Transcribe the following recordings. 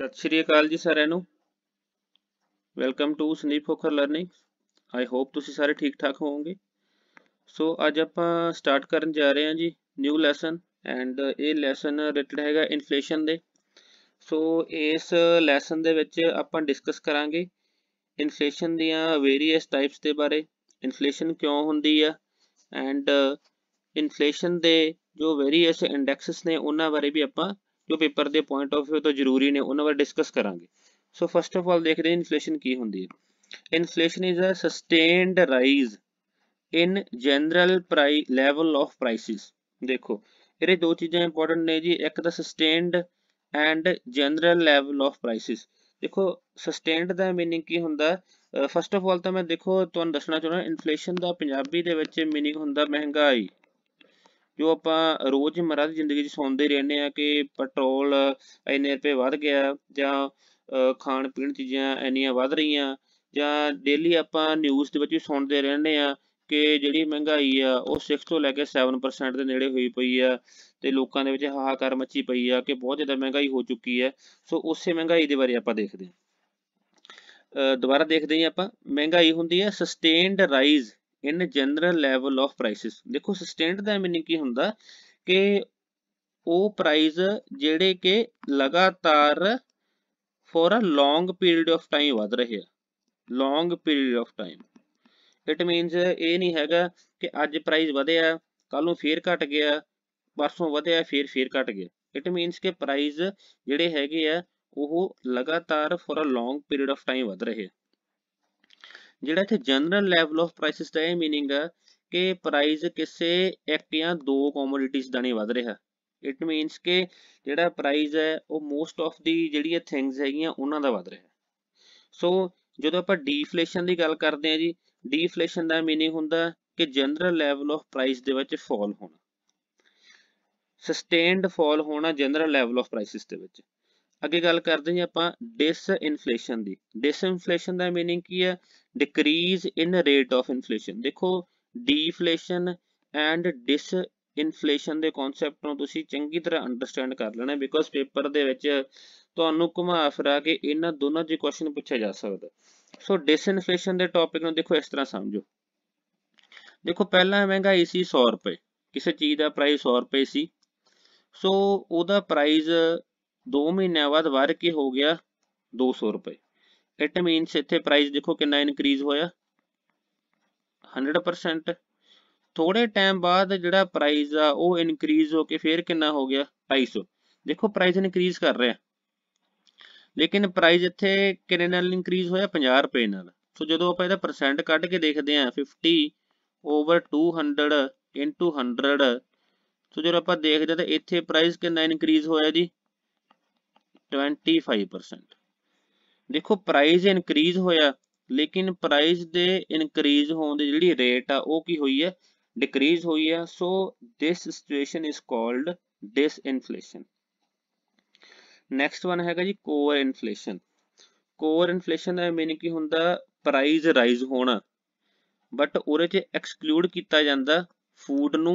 ਸਤਿ ਸ਼੍ਰੀ ਅਕਾਲ ਜੀ ਸਾਰਿਆਂ ਨੂੰ ਵੈਲਕਮ ਟੂ ਸੰਦੀਪ ਫੋਕਰ ਲਰਨਿੰਗ ਆਈ ਹੋਪ ਤੁਸੀਂ ਸਾਰੇ ਠੀਕ ਠਾਕ ਹੋਵੋਗੇ ਸੋ ਅੱਜ ਆਪਾਂ ਸਟਾਰਟ ਕਰਨ ਜਾ ਰਹੇ ਹਾਂ ਜੀ ਨਿਊ ਲੈਸਨ ਐਂਡ ਇਹ ਲੈਸਨ ਰਿਲੇਟਡ ਹੈਗਾ ਇਨਫਲੇਸ਼ਨ ਦੇ ਸੋ ਇਸ ਲੈਸਨ ਦੇ ਵਿੱਚ ਆਪਾਂ ਡਿਸਕਸ ਕਰਾਂਗੇ ਇਨਫਲੇਸ਼ਨ ਦੀਆਂ ਵੇਰੀਅਸ ਟਾਈਪਸ ਦੇ ਬਾਰੇ ਇਨਫਲੇਸ਼ਨ ਕਿਉਂ ਹੁੰਦੀ ਆ ਐਂਡ ਇਨਫਲੇਸ਼ਨ ਦੇ ਜੋ ਵੇਰੀਅਸ ਇੰਡੈਕਸਸ ਨੇ ਉਹਨਾਂ ਬਾਰੇ ਵੀ ਆਪਾਂ ਜੋ ਪੇਪਰ ਦੇ ਪੁਆਇੰਟ ਆਫ View ਤੋਂ ਜ਼ਰੂਰੀ ਨੇ ਉਹਨਾਂ ਬਾਰੇ ਡਿਸਕਸ ਕਰਾਂਗੇ ਸੋ ਫਸਟ ਆਫ ਆਲ ਦੇਖਦੇ ਹਾਂ ਇਨਫਲੇਸ਼ਨ ਕੀ ਹੁੰਦੀ ਹੈ inflation is a sustained rise in general price level of prices ਦੇਖੋ ਇਹਦੇ ਦੋ ਚੀਜ਼ਾਂ ਇੰਪੋਰਟੈਂਟ ਨੇ ਜੀ ਇੱਕ ਤਾਂ sustained and general level of prices ਦੇਖੋ ਸਸਟੇਨਡ ਦਾ मीनिंग ਕੀ ਹੁੰਦਾ ਫਸਟ ਆਫ ਆਲ ਤਾਂ ਮੈਂ ਦੇਖੋ ਤੁਹਾਨੂੰ ਦੱਸਣਾ ਚਾਹੁੰਦਾ ਇਨਫਲੇਸ਼ਨ ਦਾ ਪੰਜਾਬੀ ਦੇ ਵਿੱਚ मीनिंग ਹੁੰਦਾ ਮਹਿੰਗਾਈ ਜੋ ਆਪਾਂ ਰੋਜ਼ਮਰਾ ਦੀ ਜ਼ਿੰਦਗੀ 'ਚ ਸੁਣਦੇ ਰਹਿੰਦੇ ਆ ਕਿ ਪੈਟਰੋਲ ਇੰਨੇ ਰੁਪਏ ਵੱਧ ਗਿਆ ਜਾਂ ਖਾਣ ਪੀਣ ਚੀਜ਼ਾਂ ਇੰਨੀਆਂ ਵੱਧ ਰਹੀਆਂ ਜਾਂ ਡੇਲੀ ਆਪਾਂ ਨਿਊਜ਼ ਦੇ ਵਿੱਚ ਵੀ ਸੁਣਦੇ ਰਹਿੰਦੇ ਆ ਕਿ ਜਿਹੜੀ ਮਹਿੰਗਾਈ ਆ ਉਹ 6 ਤੋਂ ਲੈ ਕੇ 7% ਦੇ ਨੇੜੇ ਹੋਈ ਪਈ ਆ ਤੇ ਲੋਕਾਂ ਦੇ ਵਿੱਚ ਹਾਹਾਕਾਰ ਮੱਚੀ ਪਈ ਆ ਕਿ ਬਹੁਤ ਜ਼ਿਆਦਾ ਮਹਿੰਗਾਈ ਹੋ ਚੁੱਕੀ ਹੈ ਸੋ ਉਸੇ ਮਹਿੰਗਾਈ ਦੇ ਬਾਰੇ ਆਪਾਂ ਦੇਖਦੇ ਆ ਦੁਬਾਰਾ ਦੇਖਦੇ ਆ ਆਪਾਂ ਮਹਿੰਗਾਈ ਹੁੰਦੀ ਹੈ sustained rise in general level of prices ਦੇਖੋ ਸਸਟੇਨਡ ਦਾ ਮੀਨਿੰਗ ਕੀ ਹੁੰਦਾ ਕਿ ਉਹ ਪ੍ਰਾਈਸ ਜਿਹੜੇ ਕਿ ਲਗਾਤਾਰ for a long period of time ਵਧ ਰਹੇ ਆ long period of time it means ਇਹ ਨਹੀਂ ਹੈਗਾ ਕਿ ਅੱਜ ਪ੍ਰਾਈਸ ਵਧਿਆ ਕੱਲ ਨੂੰ ਫੇਰ ਘਟ ਗਿਆ ਪਰਸੋਂ ਵਧਿਆ ਫੇਰ ਫੇਰ ਘਟ ਗਿਆ ਇਟ ਮੀਨਸ ਕਿ ਪ੍ਰਾਈਸ ਜਿਹੜੇ ਹੈਗੇ ਆ ਉਹ ਲਗਾਤਾਰ for a long period of time ਵਧ ਰਹੇ ਆ ਜਿਹੜਾ ਇੱਥੇ ਜਨਰਲ ਲੈਵਲ ਆਫ ਪ੍ਰਾਈਸਿਸ ਦਾ ਇਹ ਮੀਨਿੰਗ ਹੈ ਕਿ ਪ੍ਰਾਈਸ ਕਿਸੇ ਇੱਕ ਜਾਂ ਦੋ ਕਮੋਡਿਟੀਜ਼ ਦਾ ਨਹੀਂ ਵਧ ਰਿਹਾ ਇਟ ਮੀਨਸ ਕਿ ਜਿਹੜਾ ਪ੍ਰਾਈਸ ਹੈ ਉਹ ਮੋਸਟ ਆਫ ਦੀ ਜਿਹੜੀਆਂ ਥਿੰਗਸ ਹੈਗੀਆਂ ਉਹਨਾਂ ਦਾ ਵਧ ਰਿਹਾ ਸੋ ਜਦੋਂ ਆਪਾਂ ਡੀਫਲੇਸ਼ਨ ਦੀ ਗੱਲ ਕਰਦੇ ਆ ਜੀ ਡੀਫਲੇਸ਼ਨ ਦਾ ਮੀਨਿੰਗ ਹੁੰਦਾ ਕਿ ਜਨਰਲ ਲੈਵਲ ਆਫ ਪ੍ਰਾਈਸ ਦੇ ਵਿੱਚ ਫਾਲ ਹੋਣਾ ਸਸਟੇਨਡ ਫਾਲ ਹੋਣਾ ਜਨਰਲ ਲੈਵਲ ਆਫ ਪ੍ਰਾਈਸਿਸ ਦੇ ਵਿੱਚ ਅੱਗੇ ਗੱਲ ਕਰਦੇ ਹਾਂ ਆਪਾਂ ਡਿਸ ਇਨਫਲੇਸ਼ਨ ਦੀ ਡਿਸ ਇਨਫਲੇਸ਼ਨ ਦਾ ਮੀਨਿੰਗ ਕੀ ਹੈ decrease in rate of inflation ਦੇਖੋ ਡੀਫਲੇਸ਼ਨ ਐਂਡ ਡਿਸ ਇਨਫਲੇਸ਼ਨ ਦੇ ਕਨਸੈਪਟ ਨੂੰ ਤੁਸੀਂ ਚੰਗੀ ਤਰ੍ਹਾਂ ਅੰਡਰਸਟੈਂਡ ਕਰ ਲੈਣਾ ਬਿਕੋਜ਼ ਪੇਪਰ ਦੇ ਵਿੱਚ ਤੁਹਾਨੂੰ ਘੁਮਾ ਫਿਰਾ ਕੇ ਇਹਨਾਂ ਦੋਨਾਂ ਦੇ ਕੁਐਸਚਨ ਪੁੱਛਿਆ ਜਾ ਸਕਦਾ ਸੋ ਡਿਸ ਇਨਫਲੇਸ਼ਨ ਦੇ ਟੌਪਿਕ ਨੂੰ ਦੇਖੋ ਇਸ ਤਰ੍ਹਾਂ ਸਮਝੋ ਦੇਖੋ ਪਹਿਲਾਂ ਮਹਿੰਗਾਈ ਸੀ 100 ਰੁਪਏ ਕਿਸੇ ਚੀਜ਼ ਦਾ ਪ੍ਰਾਈਸ 100 ਰੁਪਏ ਸੀ ਸੋ ਉਹਦਾ ਪ੍ਰਾਈਸ 2 ਮਹੀਨਿਆਂ ਬਾਅਦ ਵਧ ਕੇ ਹੋ ਗਿਆ 200 ਰੁਪਏ ਇਟ ਮੀਨਸ ਇੱਥੇ ਪ੍ਰਾਈਸ ਦੇਖੋ ਕਿੰਨਾ ਇਨਕਰੀਜ਼ ਹੋਇਆ 100% ਥੋੜੇ ਟਾਈਮ ਬਾਅਦ ਜਿਹੜਾ ਪ੍ਰਾਈਸ ਆ ਉਹ ਇਨਕਰੀਜ਼ ਹੋ ਕੇ ਫੇਰ ਕਿੰਨਾ ਹੋ ਗਿਆ 250 ਦੇਖੋ ਪ੍ਰਾਈਸ ਇਨਕਰੀਜ਼ ਕਰ ਰਿਹਾ ਲੇਕਿਨ ਪ੍ਰਾਈਸ ਇੱਥੇ ਕਿੰਨੇ ਨਾਲ ਇਨਕਰੀਜ਼ ਹੋਇਆ 50 ਰੁਪਏ ਨਾਲ ਸੋ ਜਦੋਂ ਆਪਾਂ ਇਹਦਾ ਪਰਸੈਂਟ ਕੱਢ ਕੇ ਦੇਖਦੇ ਆ 50 ਓਵਰ 200 ਇਨਟੂ 100 ਸੋ ਜਦੋਂ ਆਪਾਂ ਦੇਖਦੇ ਤਾਂ ਇੱਥੇ ਪ੍ਰਾਈਸ ਕਿੰਨਾ ਇਨਕਰੀਜ਼ ਹੋਇਆ ਜੀ 25% ਦੇਖੋ ਪ੍ਰਾਈਸ ਇਨਕਰੀਜ਼ ਹੋਇਆ ਲੇਕਿਨ ਪ੍ਰਾਈਸ ਦੇ ਇਨਕਰੀਜ਼ ਹੋਣ ਦੀ ਜਿਹੜੀ ਰੇਟ ਆ ਉਹ ਕੀ ਹੋਈ ਹੈ ਡਿਕਰੀਜ਼ ਹੋਈ ਹੈ so this situation is called disinflation next one ਹੈਗਾ ਜੀ ਕੋਰ ਇਨਫਲੇਸ਼ਨ ਕੋਰ ਇਨਫਲੇਸ਼ਨ ਦਾ ਮੀਨਿੰਗ ਕੀ ਹੁੰਦਾ ਪ੍ਰਾਈਸ ਰਾਈਜ਼ ਹੋਣਾ ਬਟ ਉਹਦੇ ਚ ਐਕਸਕਲੂਡ ਕੀਤਾ ਜਾਂਦਾ ਫੂਡ ਨੂੰ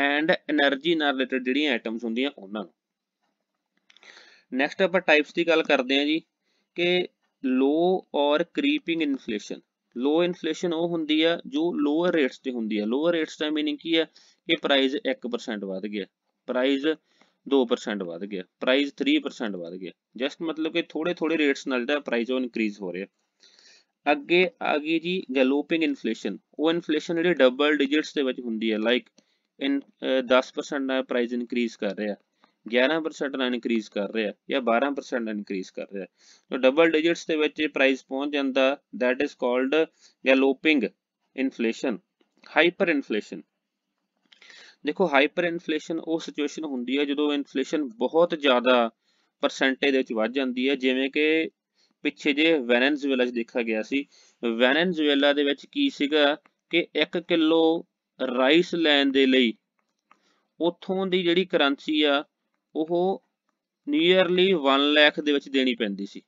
ਐਂਡ એનર્ਜੀ ਨਾਲ ਰਿਲੇਟਡ ਜਿਹੜੀਆਂ ਆਈਟਮਸ ਹੁੰਦੀਆਂ ਉਹਨਾਂ ਨੂੰ ਨੈਕਸਟ ਆਪਾਂ ਟਾਈਪਸ ਦੀ ਗੱਲ ਕਰਦੇ ਹਾਂ ਜੀ ਕਿ ਲੋ ਔਰ ਕ੍ਰੀਪਿੰਗ ਇਨਫਲੇਸ਼ਨ ਲੋ ਇਨਫਲੇਸ਼ਨ ਉਹ ਹੁੰਦੀ ਆ ਜੋ ਲੋਅਰ ਰੇਟਸ ਤੇ ਹੁੰਦੀ ਆ ਲੋਅਰ ਰੇਟਸ ਦਾ ਮੀਨਿੰਗ ਕੀ ਆ ਕਿ ਪ੍ਰਾਈਸ 1% ਵਧ ਗਿਆ ਪ੍ਰਾਈਸ 2% ਵਧ ਗਿਆ ਪ੍ਰਾਈਸ 3% ਵਧ ਗਿਆ ਜਸਟ ਮਤਲਬ ਕਿ ਥੋੜੇ ਥੋੜੇ ਰੇਟਸ ਨਾਲ ਜਿਹੜਾ ਪ੍ਰਾਈਸ ਉਹ ਇਨਕਰੀਜ਼ ਹੋ ਰਿਹਾ ਅੱਗੇ ਆ ਗਈ ਜੀ ਗੈਲੋਪਿੰਗ ਇਨਫਲੇਸ਼ਨ ਉਹ ਇਨਫਲੇਸ਼ਨ ਜਿਹੜੀ ਡਬਲ ਡਿਜੀਟਸ ਦੇ ਵਿੱਚ ਹੁੰਦੀ ਹੈ ਲਾਈਕ ਇਨ 10% ਦਾ ਪ੍ਰਾਈਸ ਇਨਕਰੀਜ਼ ਕਰ ਰਿਹਾ 11% ਨਾਲ ਇਨਕਰੀਸ ਕਰ ਰਿਹਾ ਜਾਂ 12% ਨਾਲ ਇਨਕਰੀਸ ਕਰ ਰਿਹਾ ਤਾਂ ਡਬਲ ਡਿਜਿਟਸ ਦੇ ਵਿੱਚ ਪ੍ਰਾਈਸ ਪਹੁੰਚ ਜਾਂਦਾ that is called galloping inflation hyperinflation ਦੇਖੋ ਹਾਈਪਰ ਇਨਫਲੇਸ਼ਨ ਉਹ ਸਿਚੁਏਸ਼ਨ ਹੁੰਦੀ ਹੈ ਜਦੋਂ ਇਨਫਲੇਸ਼ਨ ਬਹੁਤ ਜ਼ਿਆਦਾ ਪਰਸੈਂਟੇਜ ਦੇ ਵਿੱਚ ਵੱਧ ਜਾਂਦੀ ਹੈ ਜਿਵੇਂ ਕਿ ਪਿੱਛੇ ਜੇ ਵੈਨੇਜ਼ੁਏਲਾ 'ਚ ਦੇਖਿਆ ਗਿਆ ਸੀ ਵੈਨੇਜ਼ੁਏਲਾ ਦੇ ਵਿੱਚ ਕੀ ਸੀਗਾ ਕਿ 1 ਕਿਲੋ ਰਾਈਸ ਲੈਣ ਦੇ ਲਈ ਉਥੋਂ ਦੀ ਜਿਹੜੀ ਕਰੰਸੀ ਆ ਉਹ ਨੀਅਰਲੀ 1 ਲੱਖ ਦੇ ਵਿੱਚ ਦੇਣੀ ਪੈਂਦੀ ਸੀ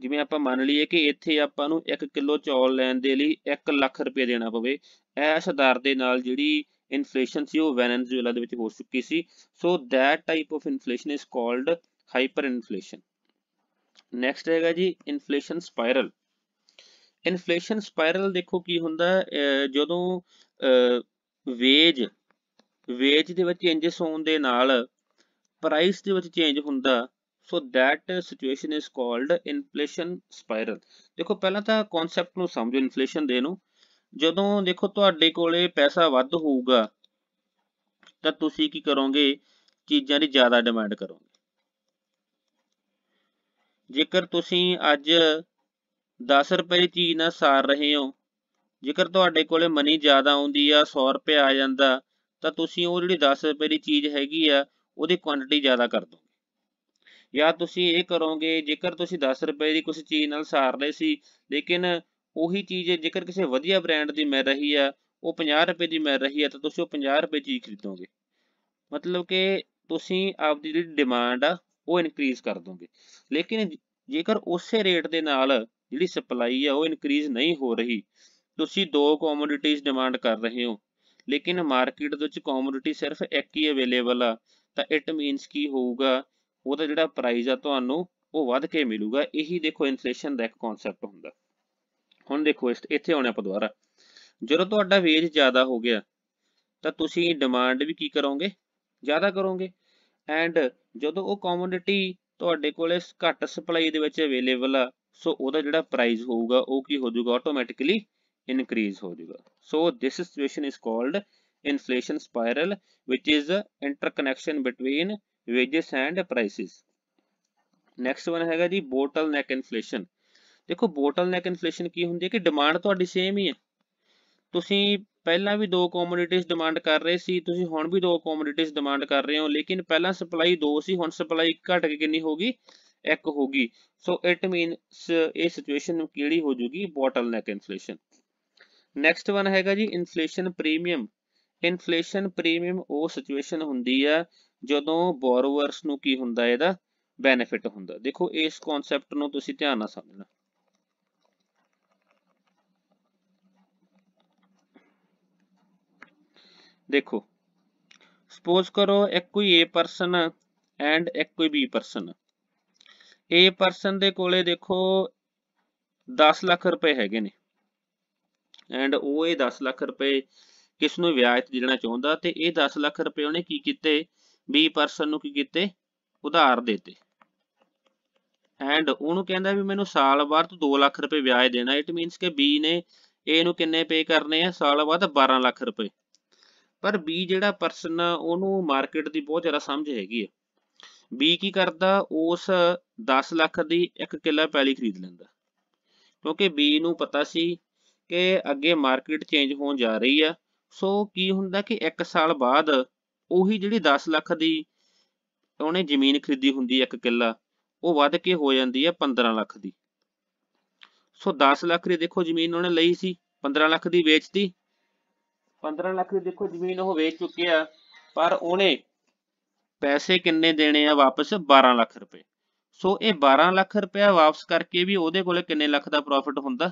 ਜਿਵੇਂ ਆਪਾਂ ਮੰਨ ਲਈਏ ਕਿ ਇੱਥੇ ਆਪਾਂ ਨੂੰ 1 ਕਿਲੋ ਚੌਲ ਲੈਣ ਦੇ ਲਈ 1 ਲੱਖ ਰੁਪਏ ਦੇਣਾ ਪਵੇ ਐਸ ਦਰ ਦੇ ਨਾਲ ਜਿਹੜੀ ਇਨਫਲੇਸ਼ਨ ਸੀ ਉਹ ਵੈਨੇਜ਼ੁਏਲਾ ਦੇ ਵਿੱਚ ਹੋ ਚੁੱਕੀ ਸੀ so that type of inflation is called hyperinflation next ਹੈਗਾ ਜੀ ਇਨਫਲੇਸ਼ਨ ਸਪਾਇਰਲ ਇਨਫਲੇਸ਼ਨ ਸਪਾਇਰਲ ਦੇਖੋ ਕੀ ਹੁੰਦਾ ਜਦੋਂ ਵੇਜ ਵੇਜ ਦੇ ਵਿੱਚ ਚੇਂਜਸ ਹੋਣ ਦੇ ਨਾਲ ਪ੍ਰਾਈਸ ਦੇ ਵਿੱਚ ਚੇਂਜ ਹੁੰਦਾ so that situation is called inflation spiral ਦੇਖੋ ਪਹਿਲਾਂ ਤਾਂ ਕਨਸੈਪਟ ਨੂੰ ਸਮਝੋ ਇਨਫਲੇਸ਼ਨ ਦੇ ਨੂੰ ਜਦੋਂ ਦੇਖੋ ਤੁਹਾਡੇ ਕੋਲੇ ਪੈਸਾ ਵੱਧ ਹੋਊਗਾ ਤਾਂ ਤੁਸੀਂ ਕੀ ਕਰੋਗੇ ਚੀਜ਼ਾਂ ਦੀ ਜ਼ਿਆਦਾ ਡਿਮਾਂਡ ਕਰੋਗੇ ਜੇਕਰ ਤੁਸੀਂ ਅੱਜ 10 ਰੁਪਏ ਦੀ ਚੀਜ਼ ਨਾਲ ਸਾਰ ਰਹੇ ਹੋ ਜੇਕਰ ਤੁਹਾਡੇ ਕੋਲੇ ਮਨੀ ਜ਼ਿਆਦਾ ਆਉਂਦੀ ਆ 100 ਰੁਪਏ ਆ ਜਾਂਦਾ ਤਾਂ ਤੁਸੀਂ ਉਹ ਜਿਹੜੀ 10 ਰੁਪਏ ਦੀ ਚੀਜ਼ ਹੈਗੀ ਆ ਉਹਦੀ ਕੁਆਂਟੀਟੀ ਜ਼ਿਆਦਾ ਕਰ ਦੋ ਜਾਂ ਤੁਸੀਂ ਇਹ ਕਰੋਗੇ ਜੇਕਰ ਤੁਸੀਂ 10 ਰੁਪਏ ਦੀ ਕੁਝ ਚੀਜ਼ ਨਾਲ ਸਾਰ ਲਏ ਸੀ ਲੇਕਿਨ ਉਹੀ ਚੀਜ਼ ਜੇਕਰ ਕਿਸੇ ਵਧੀਆ ਬ੍ਰਾਂਡ ਦੀ ਮਿਲ ਰਹੀ ਆ ਉਹ 50 ਰੁਪਏ ਦੀ ਮਿਲ ਰਹੀ ਆ ਤਾਂ ਤੁਸੀਂ ਉਹ 50 ਰੁਪਏ ਚੀਜ਼ ਖਰੀਦੋਗੇ ਮਤਲਬ ਕਿ ਤੁਸੀਂ ਆਪਦੀ ਜਿਹੜੀ ਡਿਮਾਂਡ ਆ ਉਹ ਇਨਕਰੀਜ਼ ਕਰ ਦੋਗੇ ਲੇਕਿਨ ਜੇਕਰ ਉਸੇ ਰੇਟ ਦੇ ਨਾਲ ਜਿਹੜੀ ਸਪਲਾਈ ਆ ਉਹ ਇਨਕਰੀਜ਼ ਨਹੀਂ ਹੋ ਰਹੀ ਤੁਸੀਂ ਦੋ ਕਮੋਡਿਟੀਜ਼ ਡਿਮਾਂਡ ਕਰ ਰਹੇ ਹੋ ਲੇਕਿਨ ਮਾਰਕੀਟ ਦੇ ਵਿੱਚ ਕਮੋਡਿਟੀ ਸਿਰਫ ਇੱਕ ਹੀ ਅਵੇਲੇਬਲ ਆ ਤਾਂ ਇਟ ਮੀਨਸ ਕੀ ਹੋਊਗਾ ਉਹਦਾ ਜਿਹੜਾ ਪ੍ਰਾਈਸ ਆ ਤੁਹਾਨੂੰ ਉਹ ਵੱਧ ਕੇ ਮਿਲੂਗਾ ਇਹੀ ਦੇਖੋ ਇਨਫਲੇਸ਼ਨ ਦਾ ਇੱਕ ਕਨਸੈਪਟ ਹੁੰਦਾ ਹੁਣ ਦੇਖੋ ਇੱਥੇ ਆਉਣੇ ਆਪਾਂ ਦੁਬਾਰਾ ਜਦੋਂ ਤੁਹਾਡਾ ਵੇਜ ਜ਼ਿਆਦਾ ਹੋ ਗਿਆ ਤਾਂ ਤੁਸੀਂ ਡਿਮਾਂਡ ਵੀ ਕੀ ਕਰੋਗੇ ਜ਼ਿਆਦਾ ਕਰੋਗੇ ਐਂਡ ਜਦੋਂ ਉਹ ਕਮੋਡਿਟੀ ਤੁਹਾਡੇ ਕੋਲੇ ਘੱਟ ਸਪਲਾਈ ਦੇ ਵਿੱਚ ਅਵੇਲੇਬਲ ਆ ਸੋ ਉਹਦਾ ਜਿਹੜਾ ਪ੍ਰਾਈਸ ਹੋਊਗਾ ਉਹ ਕੀ ਹੋ ਜਾਊਗਾ ਆਟੋਮੈਟਿਕਲੀ ਇਨਕਰੀਜ਼ ਹੋ ਜਾਊਗਾ so this situation is called inflation spiral which is the interconnection between wages and prices next one ਹੈਗਾ ਜੀ ਬੋਟਲ ਨੈਕ ਇਨਫਲੇਸ਼ਨ ਦੇਖੋ ਬੋਟਲ ਨੈਕ ਇਨਫਲੇਸ਼ਨ ਕੀ ਹੁੰਦੀ ਹੈ ਕਿ ਡਿਮਾਂਡ ਤੁਹਾਡੀ ਸੇਮ ਹੀ ਹੈ ਤੁਸੀਂ ਪਹਿਲਾਂ ਵੀ ਦੋ ਕਮੋਡਿਟੀਜ਼ ਡਿਮਾਂਡ ਕਰ ਰਹੇ ਸੀ ਤੁਸੀਂ ਹੁਣ ਵੀ ਦੋ ਕਮੋਡਿਟੀਜ਼ ਡਿਮਾਂਡ ਕਰ ਰਹੇ ਹੋ ਲੇਕਿਨ ਪਹਿਲਾਂ ਸਪਲਾਈ ਦੋ ਸੀ ਹੁਣ ਸਪਲਾਈ ਘਟ ਕੇ ਕਿੰਨੀ ਹੋਗੀ ਇੱਕ ਹੋਗੀ ਸੋ ਇਟ ਮੀਨਸ ਇਹ ਸਿਚੁਏਸ਼ਨ ਨੂੰ ਕਿਹੜੀ ਹੋ ਜੂਗੀ bottleneck inflation next one ਹੈਗਾ ਜੀ ਇਨਫਲੇਸ਼ਨ ਪ੍ਰੀਮੀਅਮ ਇਨਫਲੇਸ਼ਨ ਪ੍ਰੀਮੀਅਮ ਉਹ ਸਿਚੁਏਸ਼ਨ ਹੁੰਦੀ ਆ ਜਦੋਂ ਬੋਰੋਅਰਸ ਨੂੰ ਕੀ ਹੁੰਦਾ ਇਹਦਾ ਬੈਨੀਫਿਟ ਹੁੰਦਾ ਦੇਖੋ ਇਸ ਕਨਸੈਪਟ ਨੂੰ ਤੁਸੀਂ ਧਿਆਨ ਨਾਲ ਸਮਝਣਾ ਦੇਖੋ ਸਪੋਜ਼ ਕਰੋ ਇੱਕ ਕੋਈ A ਪਰਸਨ ਐਂਡ ਇੱਕ ਕੋਈ B ਪਰਸਨ A ਪਰਸਨ ਦੇ ਕੋਲੇ ਦੇਖੋ 10 ਲੱਖ ਰੁਪਏ ਹੈਗੇ ਨੇ ਐਂਡ ਉਹ ਇਹ 10 ਲੱਖ ਰੁਪਏ ਕਿਸ ਨੂੰ ਵਿਆਜ ਤੇ ਦੇਣਾ ਚਾਹੁੰਦਾ ਤੇ ਇਹ 10 ਲੱਖ ਰੁਪਏ ਉਹਨੇ ਕੀ ਕੀਤੇ 20 ਪਰਸਨ ਨੂੰ ਕੀ ਕੀਤੇ ਉਧਾਰ ਦਿੱਤੇ ਐਂਡ ਉਹਨੂੰ ਕਹਿੰਦਾ ਵੀ ਮੈਨੂੰ ਸਾਲ ਬਾਅਦ 2 ਲੱਖ ਰੁਪਏ ਵਿਆਜ ਦੇਣਾ ਇਟ ਮੀਨਸ ਕਿ ਬੀ ਨੇ ਏ ਨੂੰ ਕਿੰਨੇ ਪੇ ਕਰਨੇ ਆ ਸਾਲ ਬਾਅਦ 12 ਲੱਖ ਰੁਪਏ ਪਰ ਬੀ ਜਿਹੜਾ ਪਰਸਨ ਉਹਨੂੰ ਮਾਰਕੀਟ ਦੀ ਬਹੁਤ ਜ਼ਿਆਦਾ ਸਮਝ ਹੈਗੀ ਹੈ ਬੀ ਕੀ ਕਰਦਾ ਉਸ 10 ਲੱਖ ਦੀ ਇੱਕ ਕਿੱਲਾ ਪੈਲੀ ਖਰੀਦ ਲੈਂਦਾ ਕਿਉਂਕਿ ਬੀ ਨੂੰ ਪਤਾ ਸੀ ਕਿ ਅੱਗੇ ਮਾਰਕੀਟ ਚੇਂਜ ਹੋਣ ਜਾ ਰਹੀ ਆ ਸੋ ਕੀ ਹੁੰਦਾ ਕਿ 1 ਸਾਲ ਬਾਅਦ ਉਹੀ ਜਿਹੜੀ 10 ਲੱਖ ਦੀ ਉਹਨੇ ਜ਼ਮੀਨ ਖਰੀਦੀ ਹੁੰਦੀ ਹੈ ਇੱਕ ਕਿੱਲਾ ਉਹ ਵੱਧ ਕੇ ਹੋ ਜਾਂਦੀ ਹੈ 15 ਲੱਖ ਦੀ ਸੋ 10 ਲੱਖ ਦੀ ਦੇਖੋ ਜ਼ਮੀਨ ਉਹਨੇ ਲਈ ਸੀ 15 ਲੱਖ ਦੀ ਵੇਚਤੀ 15 ਲੱਖ ਦੀ ਦੇਖੋ ਜ਼ਮੀਨ ਉਹ ਵੇਚ ਚੁੱਕਿਆ ਪਰ ਉਹਨੇ ਪੈਸੇ ਕਿੰਨੇ ਦੇਣੇ ਆ ਵਾਪਸ 12 ਲੱਖ ਰੁਪਏ ਸੋ ਇਹ 12 ਲੱਖ ਰੁਪਏ ਵਾਪਸ ਕਰਕੇ ਵੀ ਉਹਦੇ ਕੋਲੇ ਕਿੰਨੇ ਲੱਖ ਦਾ ਪ੍ਰੋਫਿਟ ਹੁੰਦਾ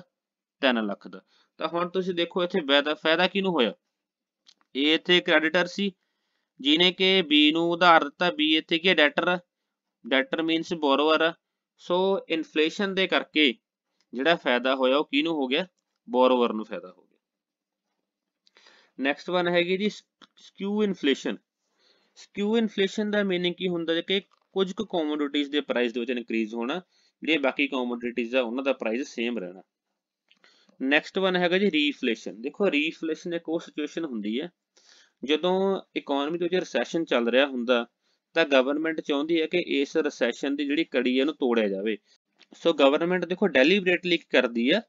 3 ਲੱਖ ਦਾ ਤਾਂ ਹੁਣ ਤੁਸੀਂ ਦੇਖੋ ਇੱਥੇ ਫਾਇਦਾ ਕਿਹਨੂੰ ਹੋਇਆ A ਇੱਥੇ ਕ੍ਰੈਡੀਟਰ ਸੀ ਜਿਹਨੇ ਕਿ B ਨੂੰ ਉਧਾਰ ਦਿੱਤਾ B ਇੱਥੇ ਕੀ ਡੈਟਰ ਡੈਟਰ ਮੀਨਸ ਬੋਰੋਅਰ ਸੋ ਇਨਫਲੇਸ਼ਨ ਦੇ ਕਰਕੇ ਜਿਹੜਾ ਫਾਇਦਾ ਹੋਇਆ ਉਹ ਕਿਹਨੂੰ ਹੋ ਗਿਆ ਬੋਰੋਅਰ ਨੂੰ ਫਾਇਦਾ ਹੋ ਗਿਆ ਨੈਕਸਟ ਵਨ ਹੈਗੀ ਜੀ ਸਕਿਊ ਇਨਫਲੇਸ਼ਨ ਸਕਿਊ ਇਨਫਲੇਸ਼ਨ ਦਾ ਮੀਨਿੰਗ ਕੀ ਹੁੰਦਾ ਹੈ ਕਿ ਕੁਝ ਕੁ ਕਮੋਡਿਟੀਜ਼ ਦੇ ਪ੍ਰਾਈਸ ਦੇ ਵਿੱਚ ਇਨਕਰੀਜ਼ ਹੋਣਾ ਜਿਹੜੇ ਬਾਕੀ ਕਮੋਡਿਟੀਜ਼ ਆ ਉਹਨਾਂ ਦਾ ਪ੍ਰਾਈਸ ਸੇਮ ਰਹਿਣਾ ਨੈਕਸਟ ਵਨ ਹੈਗਾ ਜੀ ਰੀਫਲੇਸ਼ਨ ਦੇਖੋ ਰੀਫਲੇਸ਼ਨ ਇੱਕ ਉਹ ਸਿਚੁਏਸ਼ਨ ਹੁੰਦੀ ਹੈ ਜਦੋਂ ਇਕਨੋਮੀ ਦੇ ਵਿੱਚ ਰੈਸੈਸ਼ਨ ਚੱਲ ਰਿਹਾ ਹੁੰਦਾ ਤਾਂ ਗਵਰਨਮੈਂਟ ਚਾਹੁੰਦੀ ਹੈ ਕਿ ਇਸ ਰੈਸੈਸ਼ਨ ਦੀ ਜਿਹੜੀ ਕੜੀ ਹੈ ਉਹਨੂੰ ਤੋੜਿਆ ਜਾਵੇ ਸੋ ਗਵਰਨਮੈਂਟ ਦੇਖੋ ਡੈਲੀਬਰੇਟਲੀ ਕਰਦੀ ਹੈ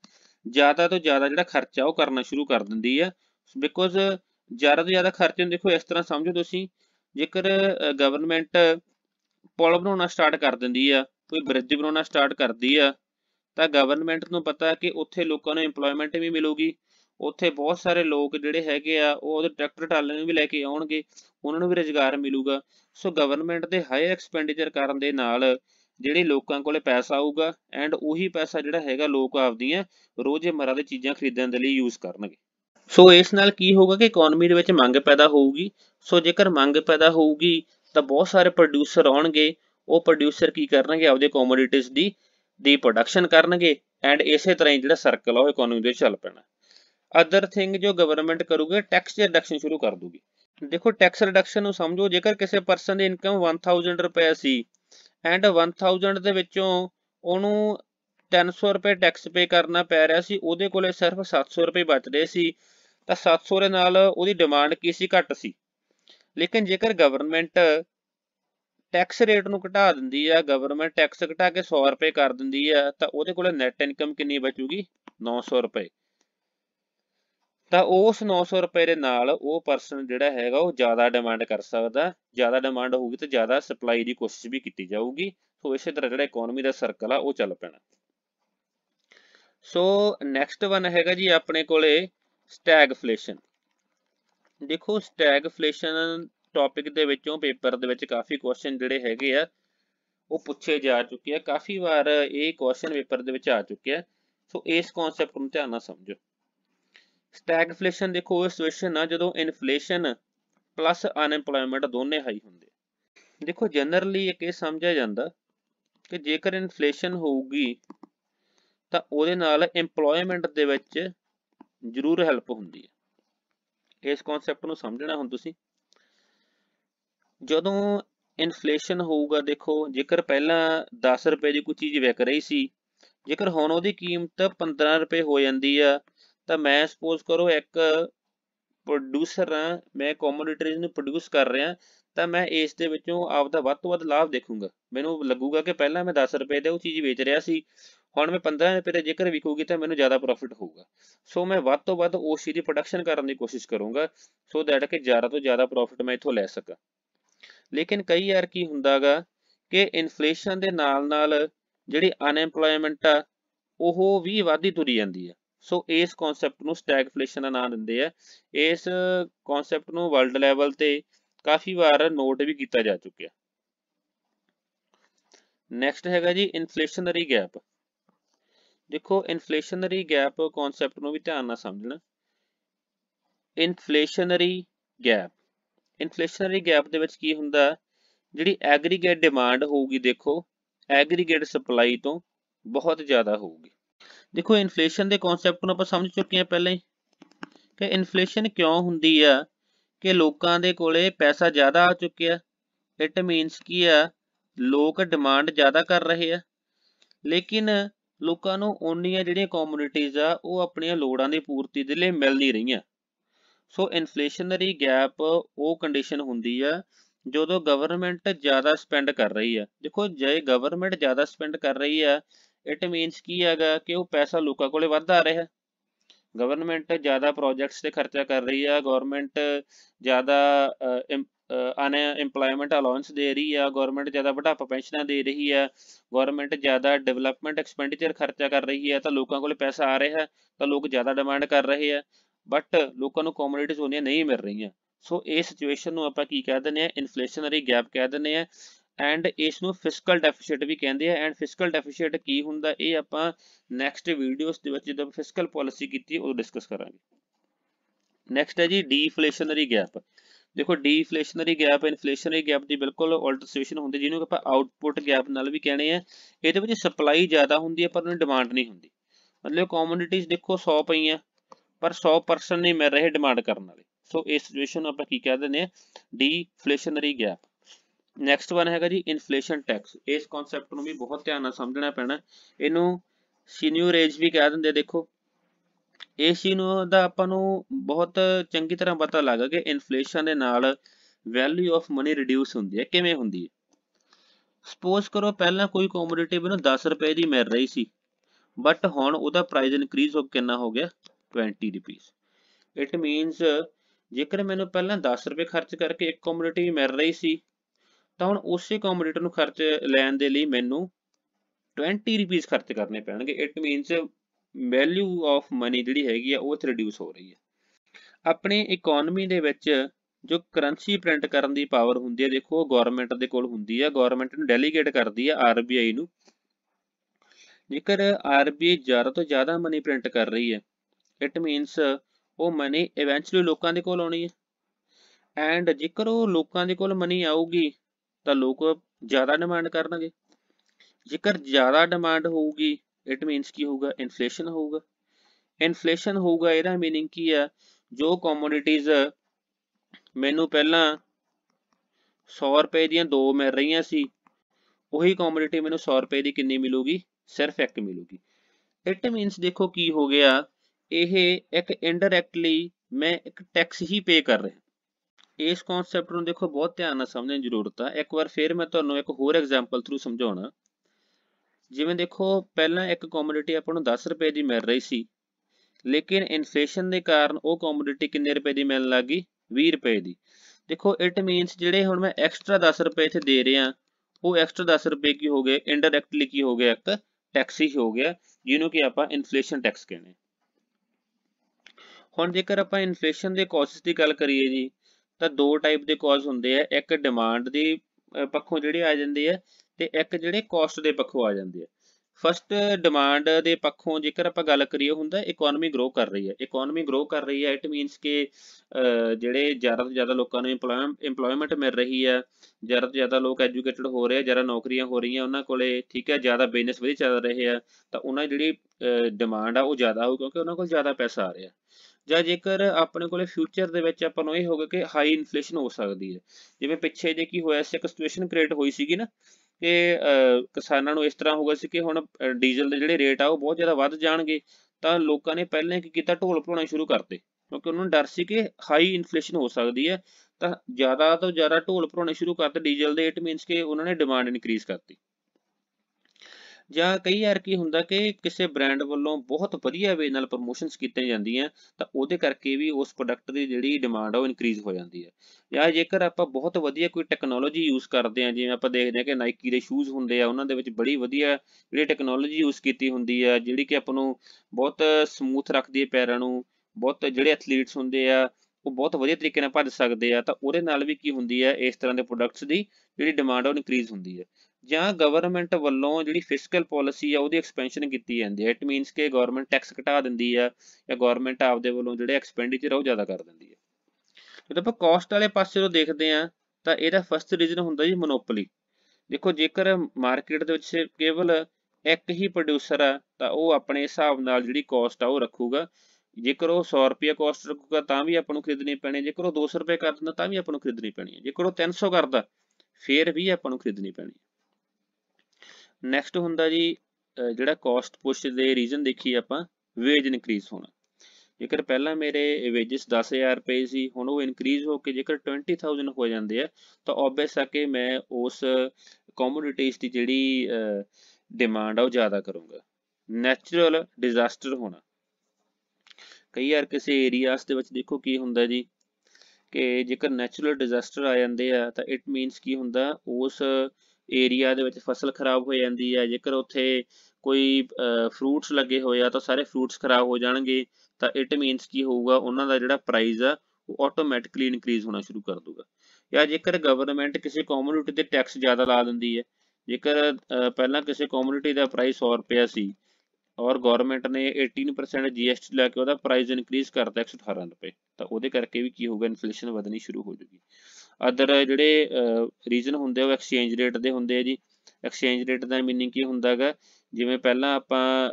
ਜ਼ਿਆਦਾ ਤੋਂ ਜ਼ਿਆਦਾ ਜਿਹੜਾ ਖਰਚਾ ਉਹ ਕਰਨਾ ਸ਼ੁਰੂ ਕਰ ਦਿੰਦੀ ਹੈ ਬਿਕੋਜ਼ ਜ਼ਿਆਦਾ ਤੋਂ ਜ਼ਿਆਦਾ ਖਰਚੇ ਨੂੰ ਦੇਖੋ ਇਸ ਤਰ੍ਹਾਂ ਸਮਝੋ ਤੁਸੀਂ ਜੇਕਰ ਗਵਰਨਮੈਂਟ ਪੁਲ ਬਣਾਉਣਾ ਸਟਾਰਟ ਕਰ ਦਿੰਦੀ ਆ ਕੋਈ ਬ੍ਰਿਜ ਬਣਾਉਣਾ ਸਟਾਰਟ ਕਰਦੀ ਆ ਤਾਂ ਗਵਰਨਮੈਂਟ ਨੂੰ ਪਤਾ ਕਿ ਉੱਥੇ ਲੋਕਾਂ ਨੂੰ ਏਮਪਲੋਇਮੈਂਟ ਵੀ ਮਿਲੂਗੀ ਉੱਥੇ ਬਹੁਤ ਸਾਰੇ ਲੋਕ ਜਿਹੜੇ ਹੈਗੇ ਆ ਉਹ ਉਹਦੇ ਟਰੈਕਟਰ ਟਰਾਲੇ ਨੂੰ ਵੀ ਲੈ ਕੇ ਆਉਣਗੇ ਉਹਨਾਂ ਨੂੰ ਵੀ ਰੋਜ਼ਗਾਰ ਮਿਲੂਗਾ ਸੋ ਗਵਰਨਮੈਂਟ ਦੇ ਹਾਈ ਐਕਸਪੈਂਡੀਚਰ ਕਰਨ ਦੇ ਨਾਲ ਜਿਹੜੇ ਲੋਕਾਂ ਕੋਲੇ ਪੈਸਾ ਆਊਗਾ ਐਂਡ ਉਹੀ ਪੈਸਾ ਜਿਹੜਾ ਹੈਗਾ ਲੋਕ ਆਪਦੀਆਂ ਮਰਾਂ ਦੇ ਚੀਜ਼ਾਂ ਖਰੀਦਣ ਦੇ ਲਈ ਯੂਜ਼ ਕਰਨਗੇ ਸੋ ਇਸ ਨਾਲ ਕੀ ਹੋਊਗਾ ਕਿ ਇਕਨੋਮੀ ਦੇ ਵਿੱਚ ਮੰਗ ਪੈਦਾ ਹੋਊਗੀ ਸੋ ਜੇਕਰ ਮੰਗ ਪੈਦਾ ਹੋਊਗੀ ਤਾਂ ਬਹੁਤ ਸਾਰੇ ਪ੍ਰੋਡਿਊਸਰ ਆਉਣਗੇ ਉਹ ਪ੍ਰੋਡਿਊਸਰ ਕੀ ਕਰਨਗੇ ਆਪਦੇ ਕਮੋਡਿਟੀਜ਼ ਦੀ ਦੀ ਪ੍ਰੋਡਕਸ਼ਨ ਕਰਨਗੇ ਐਂਡ ਇਸੇ ਤਰ੍ਹਾਂ ਹੀ ਜਿਹੜਾ ਸਰਕਲ ਆ ਉਹ ਇਕਨੋਮੀ ਦੇ ਚੱਲ ਪੈਣਾ ਅਦਰ ਥਿੰਗ ਜੋ ਗਵਰਨਮੈਂਟ ਕਰੂਗੀ ਟੈਕਸ ਰਿਡਕਸ਼ਨ ਸ਼ੁਰੂ ਕਰ ਦੂਗੀ ਦੇਖੋ ਟੈਕਸ ਰਿਡਕਸ਼ਨ ਨੂੰ ਸਮਝੋ ਜੇਕਰ ਕਿਸੇ ਪਰਸਨ ਦੀ ਇਨਕਮ 1000 ਰੁਪਏ ਸੀ ਐਂਡ 1000 ਦੇ ਵਿੱਚੋਂ ਉਹਨੂੰ 300 ਰੁਪਏ ਟੈਕਸ ਪੇ ਕਰਨਾ ਪੈ ਰਿਹਾ ਸੀ ਉਹਦੇ ਕੋਲੇ ਸਿਰਫ 700 ਰੁਪਏ ਬਚਦੇ ਸੀ ਤਾਂ 700 ਦੇ ਨਾਲ ਉਹਦੀ ਡਿਮਾਂਡ ਕੀ ਸੀ ਘੱਟ ਸੀ ਲੇਕਿਨ ਜੇਕਰ ਗਵਰਨਮੈਂਟ ਟੈਕਸ ਰੇਟ ਨੂੰ ਘਟਾ ਦਿੰਦੀ ਆ ਗਵਰਨਮੈਂਟ ਟੈਕਸ ਘਟਾ ਕੇ 100 ਰੁਪਏ ਕਰ ਦਿੰਦੀ ਆ ਤਾਂ ਉਹਦੇ ਕੋਲੇ ਨੈਟ ਇਨਕਮ ਕਿੰਨੀ ਬਚੂਗੀ 900 ਰੁਪਏ ਤਾਂ ਉਸ 900 ਰੁਪਏ ਦੇ ਨਾਲ ਉਹ ਪਰਸਨ ਜਿਹੜਾ ਹੈਗਾ ਉਹ ਜ਼ਿਆਦਾ ਡਿਮਾਂਡ ਕਰ ਸਕਦਾ ਜ਼ਿਆਦਾ ਡਿਮਾਂਡ ਹੋਊਗੀ ਤੇ ਜ਼ਿਆਦਾ ਸਪਲਾਈ ਦੀ ਕੋਸ਼ਿਸ਼ ਵੀ ਕੀਤੀ ਜਾਊਗੀ ਸੋ ਇਸੇ ਤਰ੍ਹਾਂ ਜਿਹੜਾ ਇਕਨੋਮੀ ਦਾ ਸਰਕਲ ਆ ਉਹ ਚੱਲ ਪੈਣਾ ਸੋ ਨੈਕਸਟ ਵਨ ਹੈਗਾ ਜੀ ਆਪਣੇ ਕੋਲੇ ਸਟੈਗਫਲੇਸ਼ਨ ਦੇਖੋ ਸਟੈਗਫਲੇਸ਼ਨ ਟੌਪਿਕ ਦੇ ਵਿੱਚੋਂ ਪੇਪਰ ਦੇ ਵਿੱਚ ਕਾਫੀ ਕੁਐਸਚਨ ਜਿਹੜੇ ਹੈਗੇ ਆ ਉਹ ਪੁੱਛੇ ਜਾ ਚੁੱਕੇ ਆ ਕਾਫੀ ਵਾਰ ਇਹ ਕੁਐਸਚਨ ਪੇਪਰ ਦੇ ਵਿੱਚ ਆ ਚੁੱਕੇ ਆ ਸੋ ਇਸ ਕਨਸੈਪਟ ਨੂੰ ਧਿਆਨ ਨਾਲ ਸਮਝੋ ਸਟੈਗਫਲੇਸ਼ਨ ਦੇਖੋ ਇਸ ਸਿਚੁਏਸ਼ਨ ਆ ਜਦੋਂ ਇਨਫਲੇਸ਼ਨ ਪਲੱਸ ਅਨਐਮਪਲੋਇਮੈਂਟ ਦੋਨੇ ਹਾਈ ਹੁੰਦੇ ਦੇਖੋ ਜਨਰਲੀ ਇਹ ਕਿ ਸਮਝਿਆ ਜਾਂਦਾ ਕਿ ਜੇਕਰ ਇਨਫਲੇਸ਼ਨ ਹੋਊਗੀ ਤਾਂ ਉਹਦੇ ਨਾਲ ਇੰਪਲੋਇਮੈਂਟ ਦੇ ਵਿੱਚ ਜ਼ਰੂਰ ਹੈਲਪ ਹੁੰਦੀ ਹੈ ਇਸ ਕਨਸੈਪਟ ਨੂੰ ਸਮਝਣਾ ਹੁਣ ਤੁਸੀਂ ਜਦੋਂ ਇਨਫਲੇਸ਼ਨ ਹੋਊਗਾ ਦੇਖੋ ਜੇਕਰ ਪਹਿਲਾਂ 10 ਰੁਪਏ ਦੀ ਕੋਈ ਚੀਜ਼ ਵਿਕ ਰਹੀ ਸੀ ਜੇਕਰ ਹੁਣ ਉਹਦੀ ਕੀਮਤ 15 ਰੁਪਏ ਹੋ ਜਾਂਦੀ ਆ ਤਾਂ ਮੈਂ ਸਪੋਜ਼ ਕਰੋ ਇੱਕ ਪ੍ਰੋਡਿਊਸਰ ਆ ਮੈਂ ਕਮੋਡਿਟੀਜ਼ ਨੂੰ ਪ੍ਰੋਡਿਊਸ ਕਰ ਰਿਹਾ ਤਾਂ ਮੈਂ ਇਸ ਦੇ ਵਿੱਚੋਂ ਆਪਦਾ ਵੱਧ ਤੋਂ ਵੱਧ ਲਾਭ ਦੇਖੂੰਗਾ ਮੈਨੂੰ ਲੱਗੂਗਾ ਕਿ ਪਹਿਲਾਂ ਮੈਂ 10 ਰੁਪਏ ਦੇ ਉਹ ਚੀਜ਼ ਵੇਚ ਰਿਹਾ ਸੀ ਹੁਣ ਮੈਂ 15 ਰੁਪਏ ਦੇ ਜੇਕਰ ਵਿਕੂਗੀ ਤਾਂ ਮੈਨੂੰ ਜ਼ਿਆਦਾ ਪ੍ਰੋਫਿਟ ਹੋਊਗਾ ਸੋ ਮੈਂ ਵੱਧ ਤੋਂ ਵੱਧ ਉਸ ਚੀਜ਼ ਦੀ ਪ੍ਰੋਡਕਸ਼ਨ ਕਰਨ ਦੀ ਕੋਸ਼ਿਸ਼ ਕਰੂੰਗਾ ਸੋ ਦੈਟ ਕਿ ਜ਼ਿਆਦਾ ਤੋਂ ਜ਼ਿਆਦਾ ਪ੍ਰੋਫਿਟ ਮੈਂ ਇਥੋਂ ਲੈ ਸਕਾਂ ਲੇਕਿਨ ਕਈ ਵਾਰ ਕੀ ਹੁੰਦਾਗਾ ਕਿ ਇਨਫਲੇਸ਼ਨ ਦੇ ਨਾਲ ਨਾਲ ਜਿਹੜੀ ਅਨਐਮਪਲੋਇਮੈਂਟ ਆ ਉਹ ਵੀ ਵਧਦੀ ਤੁਰੀ ਜਾਂਦੀ ਆ ਸੋ ਇਸ ਕਨਸੈਪਟ ਨੂੰ ਸਟੈਗਫਲੇਸ਼ਨ ਦਾ ਨਾਮ ਦਿੰਦੇ ਆ ਇਸ ਕਨਸੈਪਟ ਨੂੰ ਵਰਲਡ ਲੈਵਲ ਤੇ ਕਾਫੀ ਵਾਰ ਨੋਟ ਵੀ ਕੀਤਾ ਜਾ ਚੁੱਕਿਆ ਨੈਕਸਟ ਹੈਗਾ ਜੀ ਇਨਫਲੇਸ਼ਨਰੀ ਗੈਪ ਦੇਖੋ ਇਨਫਲੇਸ਼ਨਰੀ ਗੈਪ ਕਨਸੈਪਟ ਨੂੰ ਵੀ ਧਿਆਨ ਨਾਲ ਸਮਝਣਾ ਇਨਫਲੇਸ਼ਨਰੀ ਗੈਪ ਇਨਫਲੇਸ਼ਨਰੀ ਗੈਪ ਦੇ ਵਿੱਚ ਕੀ ਹੁੰਦਾ ਜਿਹੜੀ ਐਗਰੀਗੇਟ ਡਿਮਾਂਡ ਹੋਊਗੀ ਦੇਖੋ ਐਗਰੀਗੇਟ ਸਪਲਾਈ ਤੋਂ ਬਹੁਤ ਜ਼ਿਆਦਾ ਹੋਊਗੀ ਦੇਖੋ ਇਨਫਲੇਸ਼ਨ ਦੇ ਕਨਸੈਪਟ ਨੂੰ ਆਪਾਂ ਸਮਝ ਚੁੱਕੇ ਹਾਂ ਪਹਿਲਾਂ ਹੀ ਕਿ ਇਨਫਲੇਸ਼ਨ ਕਿਉਂ ਹੁੰਦੀ ਆ ਕਿ ਲੋਕਾਂ ਦੇ ਕੋਲੇ ਪੈਸਾ ਜ਼ਿਆਦਾ ਆ ਚੁੱਕਿਆ ਇਟ ਮੀਨਸ ਕੀ ਆ ਲੋਕ ਡਿਮਾਂਡ ਜ਼ਿਆਦਾ ਕਰ ਰਹੇ ਆ ਲੇਕਿਨ ਲੋਕਾਂ ਨੂੰ ਓਨੀਆਂ ਜਿਹੜੀਆਂ ਕਮਿਊਨਿਟੀਆਂ ਆ ਉਹ ਆਪਣੀਆਂ ਲੋੜਾਂ ਦੀ ਪੂਰਤੀ ਦੇ ਲਈ ਮਿਲ ਨਹੀਂ ਰਹੀਆਂ ਸੋ ਇਨਫਲੇਸ਼ਨਰੀ ਗੈਪ ਉਹ ਕੰਡੀਸ਼ਨ ਹੁੰਦੀ ਆ ਜਦੋਂ ਗਵਰਨਮੈਂਟ ਜ਼ਿਆਦਾ ਸਪੈਂਡ ਕਰ ਰਹੀ ਹੈ ਦੇਖੋ ਜੇ ਗਵਰਨਮੈਂਟ ਜ਼ਿਆਦਾ ਸਪੈਂਡ ਕਰ ਰਹੀ ਹੈ ਇਟ ਮੀਨਸ ਕੀ ਹੈਗਾ ਕਿ ਉਹ ਪੈਸਾ ਲੋਕਾਂ ਕੋਲੇ ਵੱਧ ਆ ਰਿਹਾ ਗਵਰਨਮੈਂਟ ਜ਼ਿਆਦਾ ਪ੍ਰੋਜੈਕਟਸ ਤੇ ਖਰਚਾ ਕਰ ਰਹੀ ਆ ਗਵਰਨਮੈਂਟ ਜ਼ਿਆਦਾ ਅਨਐਮਪਲੋਇਮੈਂਟ ਅਲਾਉਂਸ ਦੇ ਰਹੀ ਆ ਗਵਰਨਮੈਂਟ ਜ਼ਿਆਦਾ ਬੁਢਾਪਾ ਪੈਨਸ਼ਨਾਂ ਦੇ ਰਹੀ ਆ ਗਵਰਨਮੈਂਟ ਜ਼ਿਆਦਾ ਡਿਵੈਲਪਮੈਂਟ ਐਕਸਪੈਂਡੀਚਰ ਖਰਚਾ ਕਰ ਰਹੀ ਆ ਤਾਂ ਲੋਕਾਂ ਕੋਲੇ ਪੈਸਾ ਆ ਰਿਹਾ ਤਾਂ ਲੋਕ ਜ਼ਿਆਦਾ ਡਿਮਾਂਡ ਕਰ ਰਹੇ ਆ ਬਟ ਲੋਕਾਂ ਨੂੰ ਕਮੋਡਿਟੀਜ਼ ਹੋਣੀਆਂ ਨਹੀਂ ਮਿਲ ਰਹੀਆਂ ਸੋ ਇਹ ਸਿਚੁਏਸ਼ਨ ਨੂੰ ਆਪਾਂ ਕੀ ਕਹਿ ਦਿੰਦੇ ਆ ਇਨਫਲੇਸ਼ਨਰੀ ਗੈਪ ਕਹਿ ਦਿੰਦੇ ਆ ਐਂਡ ਇਸ ਨੂੰ ਫਿਸਕਲ ਡੈਫੀਸਿਟ ਵੀ ਕਹਿੰਦੇ ਆ ਐਂਡ ਫਿਸਕਲ ਡੈਫੀਸਿਟ ਕੀ ਹੁੰਦਾ ਇਹ ਆਪਾਂ ਨੈਕਸਟ ਵੀਡੀਓਸ ਦੇ ਵਿੱਚ ਜਦੋਂ ਫਿਸਕਲ ਪਾਲਿਸੀ ਕੀਤੀ ਉਹ ਡਿਸਕਸ ਕਰਾਂਗੇ ਨੈਕਸਟ ਹੈ ਜੀ ਡੀਫਲੇਸ਼ਨਰੀ ਗੈਪ ਦੇਖੋ ਡੀਫਲੇਸ਼ਨਰੀ ਗੈਪ ਇਨਫਲੇਸ਼ਨਰੀ ਗੈਪ ਦੀ ਬਿਲਕੁਲ ਉਲਟ ਸਿਚੁਏਸ਼ਨ ਹੁੰਦੀ ਜਿਹਨੂੰ ਆਪਾਂ ਆਊਟਪੁੱਟ ਗੈਪ ਨਾਲ ਵੀ ਕਹਿੰਦੇ ਆ ਇਹਦੇ ਵਿੱਚ ਸਪਲਾਈ ਜ਼ਿਆਦਾ ਹੁੰਦੀ ਹੈ ਪਰ ਉਹਨੂੰ ਡਿਮਾਂਡ ਨਹੀਂ ਹੁੰਦੀ ਮਤਲਬ ਕਮੋਡਿਟੀਜ਼ ਦੇਖੋ 100 ਪਈਆਂ ਪਰ 100% ਨਹੀਂ ਮਿਲ ਰਹੇ ਡਿਮਾਂਡ ਕਰਨ ਵਾਲੇ ਸੋ ਇਸ ਸਿਚੁਏਸ਼ਨ ਨੂੰ ਆਪਾਂ ਕੀ ਕਹਿ ਦਿੰਦੇ ਆ ਡੀਫਲੇਸ਼ਨਰੀ ਗੈਪ ਨੈਕਸਟ ਵਨ ਹੈਗਾ ਜੀ ਇਨਫਲੇਸ਼ਨ ਟੈਕਸ ਇਸ ਕਨਸੈਪਟ ਨੂੰ ਵੀ ਬਹੁਤ ਧਿਆਨ ਨਾਲ ਸਮਝਣਾ ਪੈਣਾ ਇਹਨੂੰ ਸੀਨੀਅਰ ਵੀ ਕਹਿ ਦਿੰਦੇ ਦੇਖੋ ਇਸ ਚੀਜ਼ ਨੂੰ ਦਾ ਆਪਾਂ ਨੂੰ ਬਹੁਤ ਚੰਗੀ ਤਰ੍ਹਾਂ ਪਤਾ ਲੱਗ ਗਿਆ ਕਿ ਇਨਫਲੇਸ਼ਨ ਦੇ ਨਾਲ ਵੈਲਿਊ ਆਫ ਮਨੀ ਰਿਡਿਊਸ ਹੁੰਦੀ ਹੈ ਕਿਵੇਂ ਹੁੰਦੀ ਹੈ ਸਪੋਜ਼ ਕਰੋ ਪਹਿਲਾਂ ਕੋਈ ਕਮੋਡਿਟੀ ਨੂੰ 10 ਰੁਪਏ ਦੀ ਮਿਲ ਰਹੀ ਸੀ ਬਟ ਹੁਣ ਉਹਦਾ ਪ੍ਰਾਈਸ ਇਨਕਰੀਜ਼ ਹੋ ਕਿੰਨਾ ਹੋ ਗਿਆ 20 ਰੁਪਏ ਇਟ ਮੀਨਸ ਜੇਕਰ ਮੈਨੂੰ ਪਹਿਲਾਂ 10 ਰੁਪਏ ਖਰਚ ਕਰਕੇ ਇੱਕ ਕਮੋਡਿਟੀ ਮਿਲ ਰਹੀ ਸੀ ਤਾਂ ਹੁਣ ਉਸੇ ਕਮੋਡਿਟੀ ਨੂੰ ਖਰਚ ਲੈਣ ਦੇ ਲਈ ਮੈਨੂੰ 20 ਰੁਪਏ ਖਰਚ ਕਰਨੇ ਪੈਣਗੇ it means value of money ਜਿਹੜੀ ਹੈਗੀ ਆ ਉਹ ਰਿਡਿਊਸ ਹੋ ਰਹੀ ਹੈ ਆਪਣੀ ਇਕਨੋਮੀ ਦੇ ਵਿੱਚ ਜੋ ਕਰੰਸੀ ਪ੍ਰਿੰਟ ਕਰਨ ਦੀ ਪਾਵਰ ਹੁੰਦੀ ਹੈ ਦੇਖੋ ਉਹ ਗਵਰਨਮੈਂਟ ਦੇ ਕੋਲ ਹੁੰਦੀ ਹੈ ਗਵਰਨਮੈਂਟ ਨੂੰ ਡੈਲੀਗੇਟ ਕਰਦੀ ਹੈ ਆਰਬੀਆਈ ਨੂੰ ਜੇਕਰ ਆਰਬੀਆਈ ਜ਼ਿਆਦਾ ਤੋਂ ਜ਼ਿਆਦਾ ਮਨੀ ਪ੍ਰਿੰਟ ਕਰ ਰਹੀ ਹੈ ਇਟ ਮੀਨਸ ਉਹ ਮਨੀ ਇਵੈਂਚੁਅਲੀ ਲੋਕਾਂ ਦੇ ਕੋਲ ਆਉਣੀ ਹੈ ਐਂਡ ਜੇਕਰ ਉਹ ਲੋਕਾਂ ਦੇ ਕੋਲ ਮਨੀ ਆਊਗੀ ਤਾਂ ਲੋਕ ਜ਼ਿਆਦਾ ਡਿਮਾਂਡ ਕਰਨਗੇ ਜੇਕਰ ਜ਼ਿਆਦਾ ਡਿਮਾਂਡ ਹੋਊਗੀ ਇਟ ਮੀਨਸ ਕੀ ਹੋਊਗਾ ਇਨਫਲੇਸ਼ਨ ਹੋਊਗਾ ਇਨਫਲੇਸ਼ਨ ਹੋਊਗਾ ਇਹਦਾ मीनिंग ਕੀ ਹੈ ਜੋ ਕਮੋਡਿਟੀਜ਼ ਮੈਨੂੰ ਪਹਿਲਾਂ 100 ਰੁਪਏ ਦੀਆਂ ਦੋ ਮਿਲ ਰਹੀਆਂ ਸੀ ਉਹੀ ਕਮੋਡਿਟੀ ਮੈਨੂੰ 100 ਰੁਪਏ ਦੀ ਕਿੰਨੀ ਮਿਲੂਗੀ ਸਿਰਫ ਇੱਕ ਮਿਲੂਗੀ ਇਟ ਮੀਨਸ ਦੇਖੋ ਕੀ ਹੋ ਗਿਆ ਇਹ ਇੱਕ ਇਨਡਾਇਰੈਕਟਲੀ ਮੈਂ ਇੱਕ ਟੈਕਸ ਹੀ ਪੇ ਕਰ ਰਿਹਾ ਇਸ ਕਨਸੈਪਟ ਨੂੰ ਦੇਖੋ ਬਹੁਤ ਧਿਆਨ ਨਾਲ ਸਮਝਣ ਦੀ ਜ਼ਰੂਰਤ ਆ ਇੱਕ ਵਾਰ ਫੇਰ ਮੈਂ ਤੁਹਾਨੂੰ ਇੱਕ ਹੋਰ ਐਗਜ਼ਾਮਪਲ ਥਰੂ ਸਮਝਾਉਣਾ ਜਿਵੇਂ ਦੇਖੋ ਪਹਿਲਾਂ ਇੱਕ ਕਮੋਡਿਟੀ ਆਪਾਂ ਨੂੰ 10 ਰੁਪਏ ਦੀ ਮਿਲ ਰਹੀ ਸੀ ਲੇਕਿਨ ਇਨਫਲੇਸ਼ਨ ਦੇ ਕਾਰਨ ਉਹ ਕਮੋਡਿਟੀ ਕਿੰਨੇ ਰੁਪਏ ਦੀ ਮਿਲਣ ਲੱਗੀ 20 ਰੁਪਏ ਦੀ ਦੇਖੋ ਇਟ ਮੀਨਸ ਜਿਹੜੇ ਹੁਣ ਮੈਂ ਐਕਸਟਰਾ 10 ਰੁਪਏ ਇੱਥੇ ਦੇ ਰਿਹਾ ਉਹ ਐਕਸਟਰਾ 10 ਰੁਪਏ ਕੀ ਹੋ ਗਏ ਇਨਡਾਇਰੈਕਟਲੀ ਕੀ ਹੋ ਗਿਆ ਇੱਕ ਟੈਕਸ ਹੀ ਹੋ ਗਿਆ ਜਿਹਨੂੰ ਕਿ ਆਪਾਂ ਇਨਫਲੇਸ਼ਨ ਟੈਕਸ ਕਹਿੰਦੇ ਹੁਣ ਜੇਕਰ ਆਪਾਂ ਇਨਫਲੇਸ਼ਨ ਦੇ ਕਾਜ਼ਸ ਦੀ ਗੱਲ ਕਰੀਏ ਜੀ ਤਾਂ ਦੋ ਟਾਈਪ ਦੇ ਕਾਜ਼ ਹੁੰਦੇ ਆ ਇੱਕ ਡਿਮਾਂਡ ਦੀ ਪੱਖੋਂ ਜਿਹੜੇ ਆ ਜਾਂਦੇ ਆ ਤੇ ਇੱਕ ਜਿਹੜੇ ਕਾਸਟ ਦੇ ਪੱਖੋਂ ਆ ਜਾਂਦੇ ਆ ਫਸਟ ਡਿਮਾਂਡ ਦੇ ਪੱਖੋਂ ਜੇਕਰ ਆਪਾਂ ਗੱਲ ਕਰੀਏ ਹੁੰਦਾ ਇਕਨੋਮੀ ਗਰੋ ਕਰ ਰਹੀ ਹੈ ਇਕਨੋਮੀ ਗਰੋ ਕਰ ਰਹੀ ਹੈ ਇਟ ਮੀਨਸ ਕਿ ਜਿਹੜੇ ਜ਼ਿਆਦਾ ਤੋਂ ਜ਼ਿਆਦਾ ਲੋਕਾਂ ਨੂੰ ਏਮਪਲੋਇਮੈਂਟ ਮਿਲ ਰਹੀ ਹੈ ਜ਼ਿਆਦਾ ਤੋਂ ਜ਼ਿਆਦਾ ਲੋਕ ਐਜੂਕੇਟਡ ਹੋ ਰਹੇ ਆ ਜ਼ਿਆਦਾ ਨੌਕਰੀਆਂ ਹੋ ਰਹੀਆਂ ਉਹਨਾਂ ਕੋਲੇ ਠੀਕ ਹੈ ਜ਼ਿਆਦਾ ਬਿਜ਼ਨਸ ਵਧੀ ਚੱਲ ਰਹੇ ਆ ਤਾਂ ਉਹਨਾਂ ਜਿਹੜੀ ਡਿਮਾਂਡ ਆ ਉਹ ਜ਼ਿਆਦਾ ਹੋ ਕਿਉਂਕਿ ਉਹਨਾਂ ਕੋਲ ਜ਼ਿਆਦਾ ਪੈਸਾ ਆ ਰਿਹਾ ਜਾਂ ਜੇਕਰ ਆਪਣੇ ਕੋਲੇ ਫਿਊਚਰ ਦੇ ਵਿੱਚ ਆਪਾਂ ਨੂੰ ਇਹ ਹੋਗਾ ਕਿ ਹਾਈ ਇਨਫਲੇਸ਼ਨ ਹੋ ਸਕਦੀ ਹੈ ਜਿਵੇਂ ਪਿੱਛੇ ਜੇ ਕੀ ਹੋਇਆ ਸੀ ਇੱਕ ਸਿਚੁਏਸ਼ਨ ਕ੍ਰੀਏਟ ਹੋਈ ਸੀਗੀ ਨਾ ਕਿ ਕਿਸਾਨਾਂ ਨੂੰ ਇਸ ਤਰ੍ਹਾਂ ਹੋ ਗਿਆ ਸੀ ਕਿ ਹੁਣ ਡੀਜ਼ਲ ਦੇ ਜਿਹੜੇ ਰੇਟ ਆ ਉਹ ਬਹੁਤ ਜ਼ਿਆਦਾ ਵੱਧ ਜਾਣਗੇ ਤਾਂ ਲੋਕਾਂ ਨੇ ਪਹਿਲਾਂ ਕੀ ਕੀਤਾ ਢੋਲ ਭਰਾਉਣਾ ਸ਼ੁਰੂ ਕਰਤੇ ਕਿਉਂਕਿ ਉਹਨਾਂ ਨੂੰ ਡਰ ਸੀ ਕਿ ਹਾਈ ਇਨਫਲੇਸ਼ਨ ਹੋ ਸਕਦੀ ਹੈ ਤਾਂ ਜ਼ਿਆਦਾ ਤੋਂ ਜ਼ਿਆਦਾ ਢੋਲ ਭਰਾਉਣੇ ਸ਼ੁਰੂ ਕਰਤੇ ਡੀਜ਼ਲ ਦੇ ਇਟ ਮੀਨਸ ਕਿ ਉਹਨਾਂ ਨੇ ਡਿਮਾਂਡ ਇਨਕਰੀਜ਼ ਕਰਤੀ ਜਾਂ ਕਈ ਵਾਰ ਕੀ ਹੁੰਦਾ ਕਿ ਕਿਸੇ ਬ੍ਰਾਂਡ ਵੱਲੋਂ ਬਹੁਤ ਵਧੀਆ ਵੇ ਨਾਲ ਪ੍ਰੋਮੋਸ਼ਨਸ ਕੀਤੀਆਂ ਜਾਂਦੀਆਂ ਤਾਂ ਉਹਦੇ ਕਰਕੇ ਵੀ ਉਸ ਪ੍ਰੋਡਕਟ ਦੀ ਜਿਹੜੀ ਡਿਮਾਂਡ ਉਹ ਇਨਕਰੀਜ਼ ਹੋ ਜਾਂਦੀ ਹੈ ਜਾਂ ਜੇਕਰ ਆਪਾਂ ਬਹੁਤ ਵਧੀਆ ਕੋਈ ਟੈਕਨੋਲੋਜੀ ਯੂਜ਼ ਕਰਦੇ ਆ ਜਿਵੇਂ ਆਪਾਂ ਦੇਖਦੇ ਆ ਕਿ ਨਾਈਕੀ ਦੇ ਸ਼ੂਜ਼ ਹੁੰਦੇ ਆ ਉਹਨਾਂ ਦੇ ਵਿੱਚ ਬੜੀ ਵਧੀਆ ਜਿਹੜੀ ਟੈਕਨੋਲੋਜੀ ਯੂਜ਼ ਕੀਤੀ ਹੁੰਦੀ ਆ ਜਿਹੜੀ ਕਿ ਆਪਾਂ ਨੂੰ ਬਹੁਤ ਸਮੂਥ ਰੱਖਦੀ ਹੈ ਪੈਰਾਂ ਨੂੰ ਬਹੁਤ ਜਿਹੜੇ ਐਥਲੀਟਸ ਹੁੰਦੇ ਆ ਉਹ ਬਹੁਤ ਵਧੀਆ ਤਰੀਕੇ ਨਾਲ ਭੱਜ ਸਕਦੇ ਆ ਤਾਂ ਉਹਦੇ ਨਾਲ ਵੀ ਕੀ ਹੁੰਦੀ ਹੈ ਇਸ ਤਰ੍ਹਾਂ ਦੇ ਪ੍ਰੋਡਕਟਸ ਦੀ ਜਿਹੜੀ ਡਿਮਾਂਡ ਆ ਉਹ ਇਨਕਰੀਜ਼ ਹੁੰਦੀ ਹੈ ਜਾਂ ਗਵਰਨਮੈਂਟ ਵੱਲੋਂ ਜਿਹੜੀ ਫਿਸਕਲ ਪਾਲਿਸੀ ਆ ਉਹਦੀ ਐਕਸਪੈਂਸ਼ਨ ਕੀਤੀ ਜਾਂਦੀ ਹੈ ਇਟ ਮੀਨਸ ਕਿ ਗਵਰਨਮੈਂਟ ਟੈਕਸ ਘਟਾ ਦਿੰਦੀ ਆ ਜਾਂ ਗਵਰਨਮੈਂਟ ਆਪਦੇ ਵੱਲੋਂ ਜਿਹੜੇ ਐਕਸਪੈਂਡੀਚਰ ਉਹ ਜ਼ਿਆਦਾ ਕਰ ਦਿੰਦੀ ਹੈ ਜਦੋਂ ਆਪਾਂ ਕਾਸਟ ਵਾਲੇ ਪਾਸੇ ਤੋਂ ਦੇਖਦੇ ਆ ਤਾਂ ਇਹਦਾ ਫਸਟ ਰੀਜ਼ਨ ਹੁੰਦਾ ਜੀ ਮੋਨੋਪੋਲੀ ਦੇਖੋ ਜੇਕਰ ਮਾਰਕੀਟ ਦੇ ਵਿੱਚ ਕੇਵਲ ਇੱਕ ਹੀ ਪ੍ਰੋਡਿਊਸਰ ਆ ਤਾਂ ਉਹ ਆਪਣੇ ਹਿਸਾਬ ਨਾਲ ਜਿਹੜੀ ਕਾਸਟ ਆ ਉਹ ਰੱਖੂਗਾ ਜੇਕਰ ਉਹ 100 ਰੁਪਏ ਕਾਸਟ ਰੱਖੂਗਾ ਤਾਂ ਵੀ ਆਪਾਂ ਨੂੰ ਖਰੀਦਣੀ ਪੈਣੀ ਜੇਕਰ ਉਹ 200 ਰੁਪਏ ਕਰ ਦਿੰਦਾ ਤਾਂ ਵੀ ਆਪਾਂ ਨੂੰ ਖਰੀਦਣੀ ਪੈਣੀ ਹੈ ਜੇਕਰ ਉਹ 300 ਕਰਦਾ ਫੇਰ ਵੀ ਆਪਾਂ ਨੂੰ ਖਰੀਦਣੀ ਪੈਣੀ ਨੈਕਸਟ ਹੁੰਦਾ ਜੀ ਜਿਹੜਾ ਕਾਸਟ ਪੁਸ਼ ਦੇ ਰੀਜ਼ਨ ਦੇਖੀ ਆਪਾਂ ਵੇਜ ਇਨਕਰੀਜ਼ ਹੋਣਾ ਜੇਕਰ ਪਹਿਲਾਂ ਮੇਰੇ ਵੇਜਸ 10000 ਰੁਪਏ ਸੀ ਹੁਣ ਉਹ ਇਨਕਰੀਜ਼ ਹੋ ਕੇ ਜੇਕਰ 20000 ਹੋ ਜਾਂਦੇ ਆ ਤਾਂ ਆਬਵੀਅਸ ਆ ਕਿ ਮੈਂ ਉਸ ਕਮੋਡਿਟੀਜ਼ ਦੀ ਜਿਹੜੀ ਡਿਮਾਂਡ ਆ ਉਹ ਜ਼ਿਆਦਾ ਕਰੂੰਗਾ ਨੈਚੁਰਲ ਡਿਜ਼ਾਸਟਰ ਹੋਣਾ ਕਈ ਵਾਰ ਕਿਸੇ ਏਰੀਆਸ ਦੇ ਵਿੱਚ ਦੇਖੋ ਕੀ ਹੁੰਦਾ ਜੀ ਕਿ ਜੇਕਰ ਨੈਚੁਰਲ ਡਿਜ਼ਾਸਟਰ ਆ ਜਾਂਦੇ ਆ ਤਾਂ ਇਟ ਮੀਨਸ ਕੀ ਹੁੰਦਾ ਉਸ ਏਰੀਆ ਦੇ ਵਿੱਚ ਫਸਲ ਖਰਾਬ ਹੋ ਜਾਂਦੀ ਹੈ ਜੇਕਰ ਉੱਥੇ ਕੋਈ ਫਰੂਟਸ ਲੱਗੇ ਹੋਏ ਆ ਤਾਂ ਸਾਰੇ ਫਰੂਟਸ ਖਰਾਬ ਹੋ ਜਾਣਗੇ ਤਾਂ ਇਟ ਮੀਨਸ ਕੀ ਹੋਊਗਾ ਉਹਨਾਂ ਦਾ ਜਿਹੜਾ ਪ੍ਰਾਈਸ ਆ ਉਹ ਆਟੋਮੈਟਿਕਲੀ ਇਨਕਰੀਜ਼ ਹੋਣਾ ਸ਼ੁਰੂ ਕਰ ਦੂਗਾ ਜਾਂ ਜੇਕਰ ਗਵਰਨਮੈਂਟ ਕਿਸੇ ਕਮਿਊਨਿਟੀ ਤੇ ਟੈਕਸ ਜ਼ਿਆਦਾ ਲਾ ਦਿੰਦੀ ਹੈ ਜੇਕਰ ਪਹਿਲਾਂ ਕਿਸੇ ਕਮਿਊਨਿਟੀ ਦਾ ਪ੍ਰਾਈਸ 100 ਰੁਪਏ ਸੀ ਔਰ ਗਵਰਨਮੈਂਟ ਨੇ 18% ਜੀਐਸਟੀ ਲਾ ਕੇ ਉਹਦਾ ਪ੍ਰਾਈਸ ਇਨਕਰੀਜ਼ ਕਰਤਾ 118 ਰੁਪਏ ਤਾਂ ਉਹਦੇ ਕਰਕੇ ਵੀ ਕੀ ਹੋਊਗਾ ਇਨਫਲੇਸ਼ਨ ਵਧਣੀ ਸ਼ੁਰੂ ਹੋ ਜੂਗੀ ਅਦਰ ਜਿਹੜੇ ਰੀਜਨ ਹੁੰਦੇ ਉਹ ਐਕਸਚੇਂਜ ਰੇਟ ਦੇ ਹੁੰਦੇ ਆ ਜੀ ਐਕਸਚੇਂਜ ਰੇਟ ਦਾ मीनिंग ਕੀ ਹੁੰਦਾ ਹੈਗਾ ਜਿਵੇਂ ਪਹਿਲਾਂ ਆਪਾਂ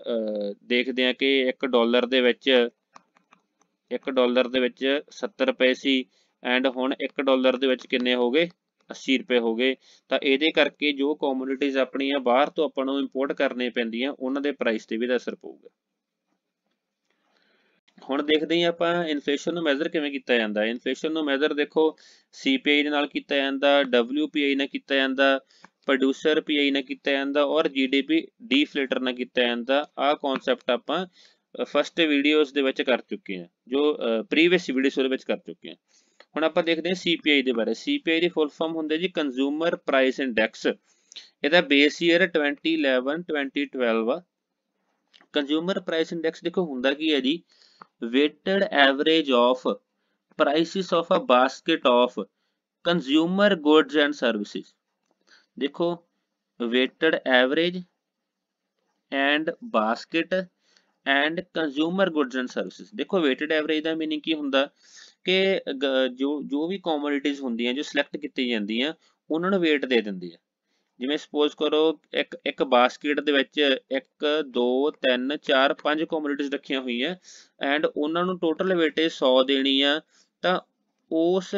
ਦੇਖਦੇ ਆ ਕਿ 1 ਡਾਲਰ ਦੇ ਵਿੱਚ 1 ਡਾਲਰ ਦੇ ਵਿੱਚ 70 ਰੁਪਏ ਸੀ ਐਂਡ ਹੁਣ 1 ਡਾਲਰ ਦੇ ਵਿੱਚ ਕਿੰਨੇ ਹੋ ਗਏ 80 ਰੁਪਏ ਹੋ ਗਏ ਤਾਂ ਇਹਦੇ ਕਰਕੇ ਜੋ ਕਮੋਡਿਟੀਜ਼ ਆਪਣੀਆਂ ਬਾਹਰ ਤੋਂ ਆਪਾਂ ਨੂੰ ਇੰਪੋਰਟ ਕਰਨੇ ਪੈਂਦੀਆਂ ਉਹਨਾਂ ਦੇ ਪ੍ਰਾਈਸ ਤੇ ਵੀ ਅਸਰ ਪਊਗਾ ਹੁਣ ਦੇਖਦੇ ਹਾਂ ਆਪਾਂ ਇਨਫਲੇਸ਼ਨ ਨੂੰ ਮੈਜ਼ਰ ਕਿਵੇਂ ਕੀਤਾ ਜਾਂਦਾ ਇਨਫਲੇਸ਼ਨ ਨੂੰ ਮੈਜ਼ਰ ਦੇਖੋ ਸੀਪੀਆਈ ਦੇ ਨਾਲ ਕੀਤਾ ਜਾਂਦਾ ਡਬਲਯੂਪੀਆਈ ਨਾਲ ਕੀਤਾ ਜਾਂਦਾ ਪ੍ਰੋਡਿਊਸਰ ਪੀਆਈ ਨਾਲ ਕੀਤਾ ਜਾਂਦਾ ਔਰ ਜੀਡੀਪੀ ਡੀਫਲੇਟਰ ਨਾਲ ਕੀਤਾ ਜਾਂਦਾ ਆ ਕਨਸੈਪਟ ਆਪਾਂ ਫਸਟ ਵੀਡੀਓਜ਼ ਦੇ ਵਿੱਚ ਕਰ ਚੁੱਕੇ ਹਾਂ ਜੋ ਪ੍ਰੀਵੀਅਸ ਵੀਡੀਓਜ਼ ਦੇ ਵਿੱਚ ਕਰ ਚੁੱਕੇ ਹਾਂ ਹੁਣ ਆਪਾਂ ਦੇਖਦੇ ਹਾਂ ਸੀਪੀਆਈ ਦੇ ਬਾਰੇ ਸੀਪੀਆਈ ਦੀ ਫੁੱਲ ਫਾਰਮ ਹੁੰਦਾ ਜੀ ਕੰਜ਼ਿਊਮਰ ਪ੍ਰਾਈਸ ਇੰਡੈਕਸ ਇਹਦਾ ਬੇਸ ਈਅਰ 2011 2012 ਆ ਕੰਜ਼ਿਊਮਰ ਪ੍ਰਾਈਸ ਇੰਡੈਕਸ ਦੇਖੋ ਹੁੰਦਾ ਕੀ ਹੈ ਜੀ weighted average of prices of a basket of consumer goods and services देखो weighted average and basket and consumer goods and services ਦੇਖੋ weighted average ਦਾ meaning ਕੀ ਹੁੰਦਾ ਕਿ ਜੋ ਜੋ ਵੀ ਕਮੋਡਿਟੀਆਂ ਹੁੰਦੀਆਂ ਜੋ ਸਿਲੈਕਟ ਕੀਤੀ ਜਾਂਦੀਆਂ ਉਹਨਾਂ ਨੂੰ weight ਦੇ ਦਿੰਦੀ ਹੈ ਜਿਵੇਂ ਸਪੋਜ਼ ਕਰੋ ਇੱਕ ਇੱਕ ਬਾਸਕਟ ਦੇ ਵਿੱਚ 1 2 3 4 5 ਕਮੋਡਿਟੀਜ਼ ਰੱਖੀਆਂ ਹੋਈਆਂ ਐਂਡ ਉਹਨਾਂ ਨੂੰ ਟੋਟਲ ਵੇਟੇਜ 100 ਦੇਣੀ ਆ ਤਾਂ ਉਸ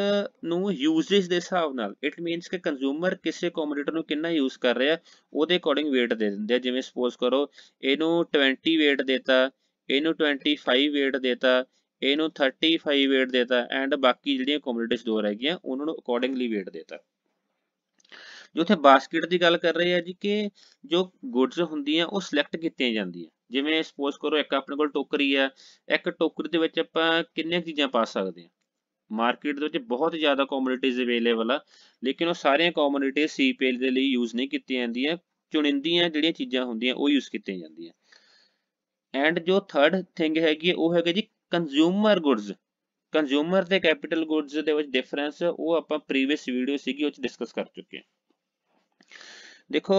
ਨੂੰ ਯੂਸੇਜ ਦੇ ਹਿਸਾਬ ਨਾਲ ਇਟ ਮੀਨਸ ਕਿ ਕੰਜ਼ਿਊਮਰ ਕਿਸੇ ਕਮੋਡਿਟੀ ਨੂੰ ਕਿੰਨਾ ਯੂਜ਼ ਕਰ ਰਿਹਾ ਉਹਦੇ ਅਕੋਰਡਿੰਗ ਵੇਟ ਦੇ ਦਿੰਦੇ ਆ ਜਿਵੇਂ ਸਪੋਜ਼ ਕਰੋ ਇਹਨੂੰ 20 ਵੇਟ ਦੇਤਾ ਇਹਨੂੰ 25 ਵੇਟ ਦੇਤਾ ਇਹਨੂੰ 35 ਵੇਟ ਦੇਤਾ ਐਂਡ ਬਾਕੀ ਜਿਹੜੀਆਂ ਕਮੋਡਿਟੀਜ਼ ਦੋ ਰਹਿ ਗਈਆਂ ਉਹਨਾਂ ਨੂੰ ਅਕੋਰਡਿੰਗਲੀ ਵੇਟ ਦੇਤਾ ਜੋ ਇੱਥੇ ਬਾਸਕਟ ਦੀ ਗੱਲ ਕਰ ਰਹੇ ਆ ਜੀ ਕਿ ਜੋ ਗੁੱਡਸ ਹੁੰਦੀਆਂ ਉਹ ਸਿਲੈਕਟ ਕੀਤੀਆਂ ਜਾਂਦੀਆਂ ਜਿਵੇਂ ਸਪੋਜ਼ ਕਰੋ ਇੱਕ ਆਪਣੇ ਕੋਲ ਟੋਕਰੀ ਆ ਇੱਕ ਟੋਕਰੀ ਦੇ ਵਿੱਚ ਆਪਾਂ ਕਿੰਨੇ ਚੀਜ਼ਾਂ ਪਾ ਸਕਦੇ ਆ ਮਾਰਕੀਟ ਦੇ ਵਿੱਚ ਬਹੁਤ ਜ਼ਿਆਦਾ ਕਮੋਡਿਟੀਜ਼ ਅਵੇਲੇਬਲ ਆ ਲੇਕਿਨ ਉਹ ਸਾਰੀਆਂ ਕਮੋਡਿਟੀਜ਼ ਸੀਪੀਐਲ ਦੇ ਲਈ ਯੂਜ਼ ਨਹੀਂ ਕੀਤੀਆਂ ਜਾਂਦੀਆਂ ਚੁਣਿੰਦੀਆਂ ਜਿਹੜੀਆਂ ਚੀਜ਼ਾਂ ਹੁੰਦੀਆਂ ਉਹ ਯੂਜ਼ ਕੀਤੀਆਂ ਜਾਂਦੀਆਂ ਐਂਡ ਜੋ ਥਰਡ ਥਿੰਗ ਹੈਗੀ ਉਹ ਹੈਗਾ ਜੀ ਕੰਜ਼ਿਊਮਰ ਗੁੱਡਸ ਕੰਜ਼ਿਊਮਰ ਤੇ ਕੈਪੀਟਲ ਗੁੱਡਸ ਦੇ ਵਿੱਚ ਡਿਫਰੈਂਸ ਉਹ ਆਪਾਂ ਪ੍ਰੀਵੀਅਸ ਵੀਡੀਓ ਸੀਗੀ ਉਹ ਚ ਡਿਸਕਸ ਕਰ ਚੁੱਕੇ ਹਾਂ ਦੇਖੋ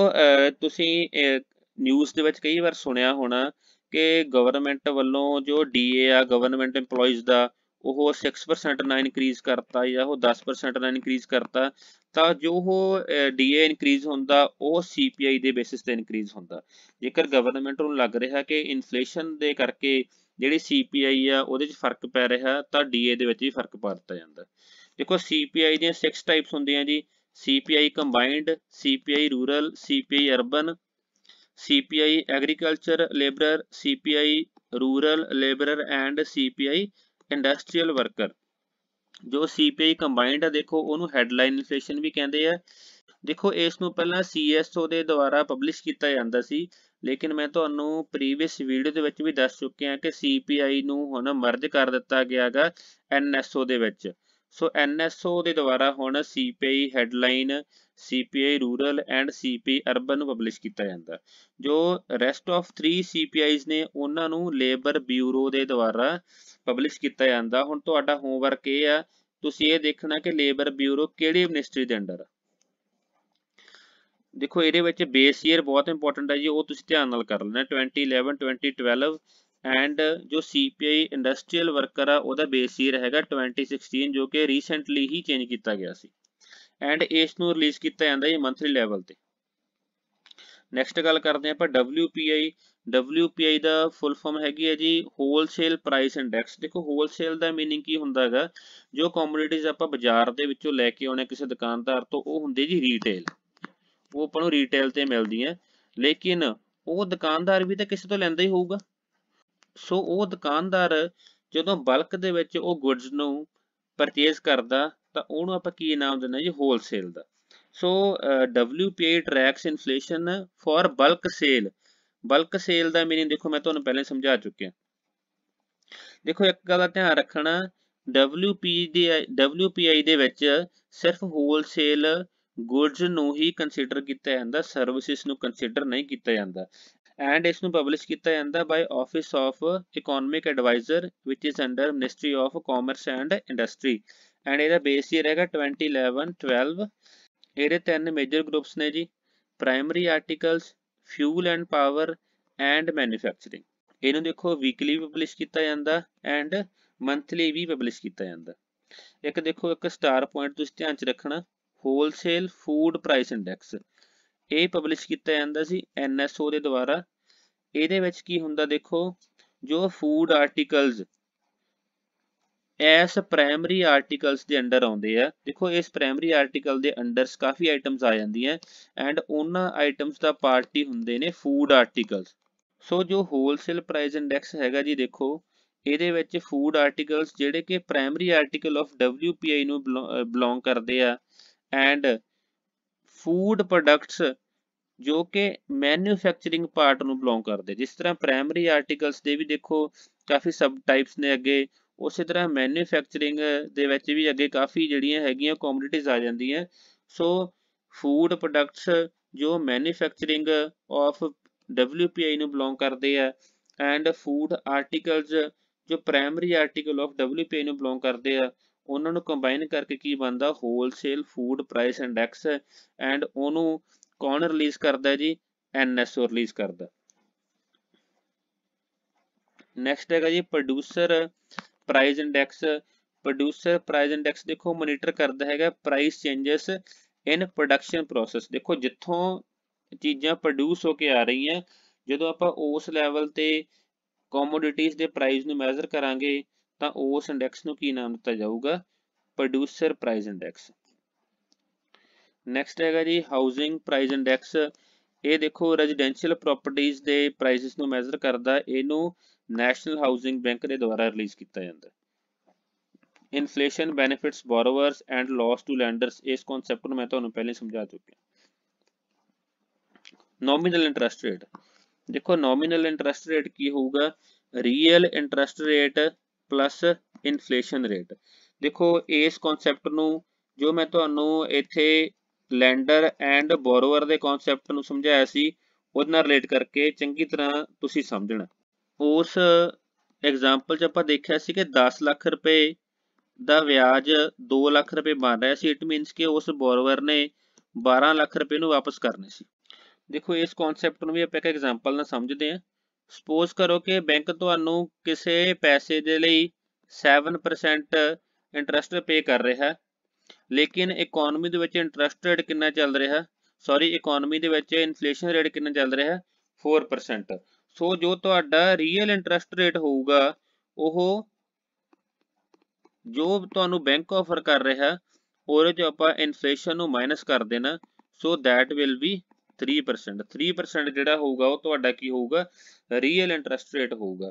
ਤੁਸੀਂ ਨਿਊਜ਼ ਦੇ ਵਿੱਚ ਕਈ ਵਾਰ ਸੁਣਿਆ ਹੋਣਾ ਕਿ ਗਵਰਨਮੈਂਟ ਵੱਲੋਂ ਜੋ ਡੀਏ ਆ ਗਵਰਨਮੈਂਟ EMPLOYEES ਦਾ ਉਹ 6% ਨਾ ਇਨਕਰੀਜ਼ ਕਰਤਾ ਜਾਂ ਉਹ 10% ਨਾ ਇਨਕਰੀਜ਼ ਕਰਤਾ ਤਾਂ ਜੋ ਉਹ ਡੀਏ ਇਨਕਰੀਜ਼ ਹੁੰਦਾ ਉਹ ਸੀਪੀਆਈ ਦੇ ਬੇਸਿਸ ਤੇ ਇਨਕਰੀਜ਼ ਹੁੰਦਾ ਜੇਕਰ ਗਵਰਨਮੈਂਟ ਨੂੰ ਲੱਗ ਰਿਹਾ ਕਿ ਇਨਫਲੇਸ਼ਨ ਦੇ ਕਰਕੇ ਜਿਹੜੀ ਸੀਪੀਆਈ ਆ ਉਹਦੇ 'ਚ ਫਰਕ ਪੈ ਰਿਹਾ ਤਾਂ ਡੀਏ ਦੇ ਵਿੱਚ ਵੀ ਫਰਕ ਪਾ ਦਿੱਤਾ ਜਾਂਦਾ ਦੇਖੋ ਸੀਪੀਆਈ ਦੀਆਂ 6 ਟਾਈਪਸ ਹੁੰਦੀਆਂ ਜੀ CPI combined, CPI rural, CPI urban, CPI agriculture laborer, CPI rural laborer and CPI industrial worker ਜੋ CPI ਕੰਬਾਈਨਡ ਆ ਦੇਖੋ ਉਹਨੂੰ ਹੈਡਲਾਈਨ ਇਨਫਲੇਸ਼ਨ ਵੀ ਕਹਿੰਦੇ ਆ ਦੇਖੋ ਇਸ ਨੂੰ ਪਹਿਲਾਂ CSO ਦੇ ਦੁਆਰਾ ਪਬਲਿਸ਼ ਕੀਤਾ ਜਾਂਦਾ ਸੀ ਲੇਕਿਨ ਮੈਂ ਤੁਹਾਨੂੰ ਪ੍ਰੀਵੀਅਸ ਵੀਡੀਓ ਦੇ ਵਿੱਚ ਵੀ ਦੱਸ ਚੁੱਕਿਆ ਕਿ CPI ਨੂੰ ਹੁਣ ਮਰਜ ਕਰ ਦਿੱਤਾ ਗਿਆਗਾ NSO ਦੇ ਵਿੱਚ ਸੋ ਐਨਐਸਓ ਦੇ ਦੁਆਰਾ ਹੁਣ CPI headline CPI rural and CP urban ਨੂੰ ਪਬਲਿਸ਼ ਕੀਤਾ ਜਾਂਦਾ ਜੋ ਰੈਸਟ ਆਫ 3 ਸੀਪੀਆਈਜ਼ ਨੇ ਉਹਨਾਂ ਨੂੰ ਲੇਬਰ ਬਿਊਰੋ ਦੇ ਦੁਆਰਾ ਪਬਲਿਸ਼ ਕੀਤਾ ਜਾਂਦਾ ਹੁਣ ਤੁਹਾਡਾ ਹੋਮਵਰਕ ਇਹ ਆ ਤੁਸੀਂ ਇਹ ਦੇਖਣਾ ਕਿ ਲੇਬਰ ਬਿਊਰੋ ਕਿਹੜੀ ਮਿਨਿਸਟਰੀ ਦੇ ਅੰਡਰ ਦੇਖੋ ਇਹਦੇ ਵਿੱਚ ਬੇਸ ਈਅਰ ਬਹੁਤ ਇੰਪੋਰਟੈਂਟ ਹੈ ਜੀ ਉਹ ਤੁਸੀਂ ਧਿਆਨ ਨਾਲ ਕਰ ਲੈਣਾ 2011 2012 ਐਂਡ ਜੋ ਸੀਪੀਆਈ ਇੰਡਸਟਰੀਅਲ ਵਰਕਰ ਆ ਉਹਦਾ ਬੇਸ ਈਅਰ ਹੈਗਾ 2016 ਜੋ ਕਿ ਰੀਸੈਂਟਲੀ ਹੀ ਚੇਂਜ ਕੀਤਾ ਗਿਆ ਸੀ ਐਂਡ ਇਸ ਨੂੰ ਰਿਲੀਜ਼ ਕੀਤਾ ਜਾਂਦਾ ਹੈ ਮੰਥਲੀ ਲੈਵਲ ਤੇ ਨੈਕਸਟ ਗੱਲ ਕਰਦੇ ਆਪਾਂ WPI WPI ਦਾ ਫੁੱਲ ਫਾਰਮ ਹੈਗੀ ਹੈ ਜੀ ਹੋਲਸੇਲ ਪ੍ਰਾਈਸ ਇੰਡੈਕਸ ਦੇਖੋ ਹੋਲਸੇਲ ਦਾ मीनिंग ਕੀ ਹੁੰਦਾ ਹੈਗਾ ਜੋ ਕਮੋਡਿਟੀਜ਼ ਆਪਾਂ ਬਾਜ਼ਾਰ ਦੇ ਵਿੱਚੋਂ ਲੈ ਕੇ ਆਉਣੇ ਕਿਸੇ ਦੁਕਾਨਦਾਰ ਤੋਂ ਉਹ ਹੁੰਦੇ ਜੀ ਰੀਟੇਲ ਉਹ ਆਪਾਂ ਨੂੰ ਰੀਟੇਲ ਤੇ ਮਿਲਦੀ ਹੈ ਲੇਕਿਨ ਉਹ ਦੁਕਾਨਦਾਰ ਵੀ ਤਾਂ ਕਿਸੇ ਤੋਂ ਲੈਂਦਾ ਹੀ ਹੋਊਗਾ ਸੋ ਉਹ ਦੁਕਾਨਦਾਰ ਜਦੋਂ ਬਲਕ ਦੇ ਵਿੱਚ ਉਹ ਗੁੱਡਸ ਨੂੰ ਪਰਚੇਸ ਕਰਦਾ ਤਾਂ ਉਹਨੂੰ ਆਪਾਂ ਕੀ ਨਾਮ ਦਿੰਦੇ ਜੀ ਹੋਲਸੇਲ ਦਾ so WPI tracks inflation for bulk sale bulk sale ਦਾ ਮੀਨਿੰਗ ਦੇਖੋ ਮੈਂ ਤੁਹਾਨੂੰ ਪਹਿਲਾਂ ਸਮਝਾ ਚੁੱਕਿਆ ਦੇਖੋ ਇੱਕ ਗੱਲ ਦਾ ਧਿਆਨ ਰੱਖਣਾ ਪੀ ਦੇ WPI ਦੇ ਵਿੱਚ ਸਿਰਫ ਹੋਲਸੇਲ ਗੁੱਡਸ ਨੂੰ ਹੀ ਕੰਸੀਡਰ ਕੀਤਾ ਜਾਂਦਾ ਸਰਵਿਸਿਜ਼ ਨੂੰ ਕੰਸੀਡਰ ਨਹੀਂ ਕੀਤਾ ਜਾਂਦਾ ਐਂਡ ਇਸ ਨੂੰ ਪਬਲਿਸ਼ ਕੀਤਾ ਜਾਂਦਾ by office of economic adviser which is under ministry of commerce and industry and ਇਹਦਾ ਬੇਸ ਹੀ ਰਹੇਗਾ 2011 12 ਇਹਦੇ ਤਿੰਨ ਮੇਜਰ ਗਰੁੱਪਸ ਨੇ ਜੀ primary articles fuel and power and manufacturing ਇਹਨੂੰ ਦੇਖੋ ਵੀਕਲੀ ਪਬਲਿਸ਼ ਕੀਤਾ ਜਾਂਦਾ ਐਂਡ ਮੰਥਲੀ ਵੀ ਪਬਲਿਸ਼ ਕੀਤਾ ਜਾਂਦਾ ਇੱਕ ਦੇਖੋ ਇੱਕ ਸਟਾਰ ਪੁਆਇੰਟ ਤੁਸੀਂ ਧਿਆਨ ਚ ਰੱਖਣਾ ਹੋਲਸੇਲ ਫੂਡ ਪ੍ਰਾਈਸ ਇੰਡੈਕਸ ਇਹ ਪਬਲਿਸ਼ ਕੀਤਾ ਜਾਂਦਾ ਸੀ ਐਨਐਸਓ ਦੇ ਦੁਆਰਾ ਇਹਦੇ ਵਿੱਚ ਕੀ ਹੁੰਦਾ ਦੇਖੋ ਜੋ food articles as primary articles ਦੇ ਅੰਡਰ ਆਉਂਦੇ ਆ ਦੇਖੋ ਇਸ ਪ੍ਰਾਇਮਰੀ ਆਰਟੀਕਲ ਦੇ ਅੰਡਰਸ ਕਾਫੀ ਆਈਟਮਸ ਆ ਜਾਂਦੀਆਂ ਐਂਡ ਉਹਨਾਂ ਆਈਟਮਸ ਦਾ ਪਾਰਟ ਹੀ ਹੁੰਦੇ ਨੇ ਫੂਡ ਆਰਟੀਕਲਸ ਸੋ ਜੋ ਹੋਲਸੇਲ ਪ੍ਰਾਈਸ ਇੰਡੈਕਸ ਹੈਗਾ ਜੀ ਦੇਖੋ ਇਹਦੇ ਵਿੱਚ ਫੂਡ ਆਰਟੀਕਲਸ ਜਿਹੜੇ ਕਿ ਪ੍ਰਾਇਮਰੀ ਆਰਟੀਕਲ ਆਫ WPI ਨੂੰ ਬਿਲੋਂਗ ਕਰਦੇ ਆ ਐਂਡ ਫੂਡ ਪ੍ਰੋਡਕਟਸ ਜੋ ਕਿ ਮੈਨੂਫੈਕਚਰਿੰਗ ਪਾਰਟ ਨੂੰ ਬਿਲੋਂਗ ਕਰਦੇ ਜਿਸ ਤਰ੍ਹਾਂ ਪ੍ਰਾਇਮਰੀ ਆਰਟੀਕਲਸ ਦੇ ਵੀ ਦੇਖੋ ਕਾਫੀ ਸਬ ਟਾਈਪਸ ਨੇ ਅੱਗੇ ਉਸੇ ਤਰ੍ਹਾਂ ਮੈਨੂਫੈਕਚਰਿੰਗ ਦੇ ਵਿੱਚ ਵੀ ਅੱਗੇ ਕਾਫੀ ਜਿਹੜੀਆਂ ਹੈਗੀਆਂ ਕਮੋਡਿਟੀਜ਼ ਆ ਜਾਂਦੀਆਂ ਸੋ ਫੂਡ ਪ੍ਰੋਡਕਟਸ ਜੋ ਮੈਨੂਫੈਕਚਰਿੰਗ ਆਫ WPI ਨੂੰ ਬਿਲੋਂਗ ਕਰਦੇ ਆ ਐਂਡ ਫੂਡ ਆਰਟੀਕਲਸ ਜੋ ਪ੍ਰਾਇਮਰੀ ਆਰਟੀਕਲ ਆਫ WPI ਨੂੰ ਬਿਲੋਂਗ ਕਰਦੇ ਆ ਉਹਨਾਂ ਨੂੰ ਕੰਬਾਈਨ ਕਰਕੇ ਕੀ ਬਣਦਾ wholesale food price index and ਉਹਨੂੰ ਕੌਣ ਰਿਲੀਜ਼ ਕਰਦਾ ਹੈ ਜੀ ਐਨਐਸਓ ਰਿਲੀਜ਼ ਕਰਦਾ ਨੈਕਸਟ ਹੈਗਾ ਜੀ producer price index producer price index ਦੇਖੋ ਮੋਨੀਟਰ ਕਰਦਾ ਹੈਗਾ price changes in production process ਦੇਖੋ ਜਿੱਥੋਂ ਚੀਜ਼ਾਂ ਪ੍ਰੋਡਿਊਸ ਹੋ ਕੇ ਆ ਰਹੀਆਂ ਜਦੋਂ ਆਪਾਂ ਉਸ ਲੈਵਲ ਤੇ ਕਮੋਡਿਟੀਜ਼ ਦੇ ਪ੍ਰਾਈਸ ਨੂੰ ਮੈਜ਼ਰ ਕਰਾਂਗੇ ਤਾਂ ਉਸ ਇੰਡੈਕਸ ਨੂੰ ਕੀ ਨਾਮ ਦਿੱਤਾ ਜਾਊਗਾ ਪ੍ਰੋਡਿਊਸਰ ਪ੍ਰਾਈਸ ਇੰਡੈਕਸ ਨੈਕਸਟ ਹੈਗਾ ਜੀ ਹਾਊਸਿੰਗ ਪ੍ਰਾਈਸ ਇੰਡੈਕਸ ਇਹ ਦੇਖੋ ਰੈਜ਼ੀਡੈਂਸ਼ੀਅਲ ਪ੍ਰਾਪਰਟੀਆਂ ਦੇ ਪ੍ਰਾਈਸਸ ਨੂੰ ਮੈਜ਼ਰ ਕਰਦਾ ਇਹਨੂੰ ਨੈਸ਼ਨਲ ਹਾਊਸਿੰਗ ਬੈਂਕ ਦੇ ਦੁਆਰਾ ਰਿਲੀਜ਼ ਕੀਤਾ ਜਾਂਦਾ inflation benefits borrowers and loss to lenders ਇਸ ਕਨਸੈਪਟ ਨੂੰ ਮੈਂ ਤੁਹਾਨੂੰ ਪਹਿਲੇ ਸਮਝਾ ਚੁੱਕਿਆ ਨੋਮੀਨਲ ਇੰਟਰਸਟ ਰੇਟ ਦੇਖੋ ਨੋਮੀਨਲ ਇੰਟਰਸਟ ਰੇਟ ਕੀ ਹੋਊਗਾ real interest rate plus inflation rate ਦੇਖੋ ਇਸ ਕਨਸੈਪਟ ਨੂੰ ਜੋ ਮੈਂ ਤੁਹਾਨੂੰ ਇੱਥੇ ਲੈਂਡਰ ਐਂਡ ਬੋਰੋਅਰ ਦੇ ਕਨਸੈਪਟ ਨੂੰ ਸਮਝਾਇਆ ਸੀ ਉਹਦੇ ਨਾਲ ਰਿਲੇਟ ਕਰਕੇ ਚੰਗੀ ਤਰ੍ਹਾਂ ਤੁਸੀਂ ਸਮਝਣਾ ਉਸ ਐਗਜ਼ਾਮਪਲ 'ਚ ਆਪਾਂ ਦੇਖਿਆ ਸੀ ਕਿ 10 ਲੱਖ ਰੁਪਏ ਦਾ ਵਿਆਜ 2 ਲੱਖ ਰੁਪਏ ਬਣ ਰਿਹਾ ਸੀ ਇਟ ਮੀਨਸ ਕਿ ਉਸ ਬੋਰੋਅਰ ਨੇ 12 ਲੱਖ ਰੁਪਏ ਨੂੰ ਵਾਪਸ ਕਰਨੇ ਸੀ ਦੇਖੋ ਇਸ ਕਨਸੈਪਟ ਨੂੰ ਵੀ ਆਪਾਂ ਇੱਕ ਐਗਜ਼ਾਮਪਲ ਨਾਲ ਸਮਝਦੇ ਹਾਂ ਸਪੋਜ਼ ਕਰੋ ਕਿ ਬੈਂਕ ਤੁਹਾਨੂੰ ਕਿਸੇ ਪੈਸੇ ਦੇ ਲਈ 7% ਇੰਟਰਸਟ ਪੇ ਕਰ ਰਿਹਾ ਹੈ ਲੇਕਿਨ ਇਕਨੋਮੀ ਦੇ ਵਿੱਚ ਇੰਟਰਸਟ ਰੇਟ ਕਿੰਨਾ ਚੱਲ ਰਿਹਾ ਸੌਰੀ ਇਕਨੋਮੀ ਦੇ ਵਿੱਚ ਇਨਫਲੇਸ਼ਨ ਰੇਟ ਕਿੰਨਾ ਚੱਲ ਰਿਹਾ 4% ਸੋ ਜੋ ਤੁਹਾਡਾ ਰੀਅਲ ਇੰਟਰਸਟ ਰੇਟ ਹੋਊਗਾ ਉਹ ਜੋ ਤੁਹਾਨੂੰ ਬੈਂਕ ਆਫਰ ਕਰ ਰਿਹਾ ਉਹਦੇ ਚ ਆਪਾਂ ਇਨਫਲੇਸ਼ਨ ਨੂੰ ਮਾਈਨਸ ਕਰ ਦੇਣਾ ਸੋ ਥੈਟ ਵਿਲ ਬੀ 3% 3% ਜਿਹੜਾ ਹੋਊਗਾ ਉਹ ਤੁਹਾਡਾ ਕੀ ਹੋਊਗਾ ਰੀਅਲ ਇੰਟਰਸਟ ਰੇਟ ਹੋਊਗਾ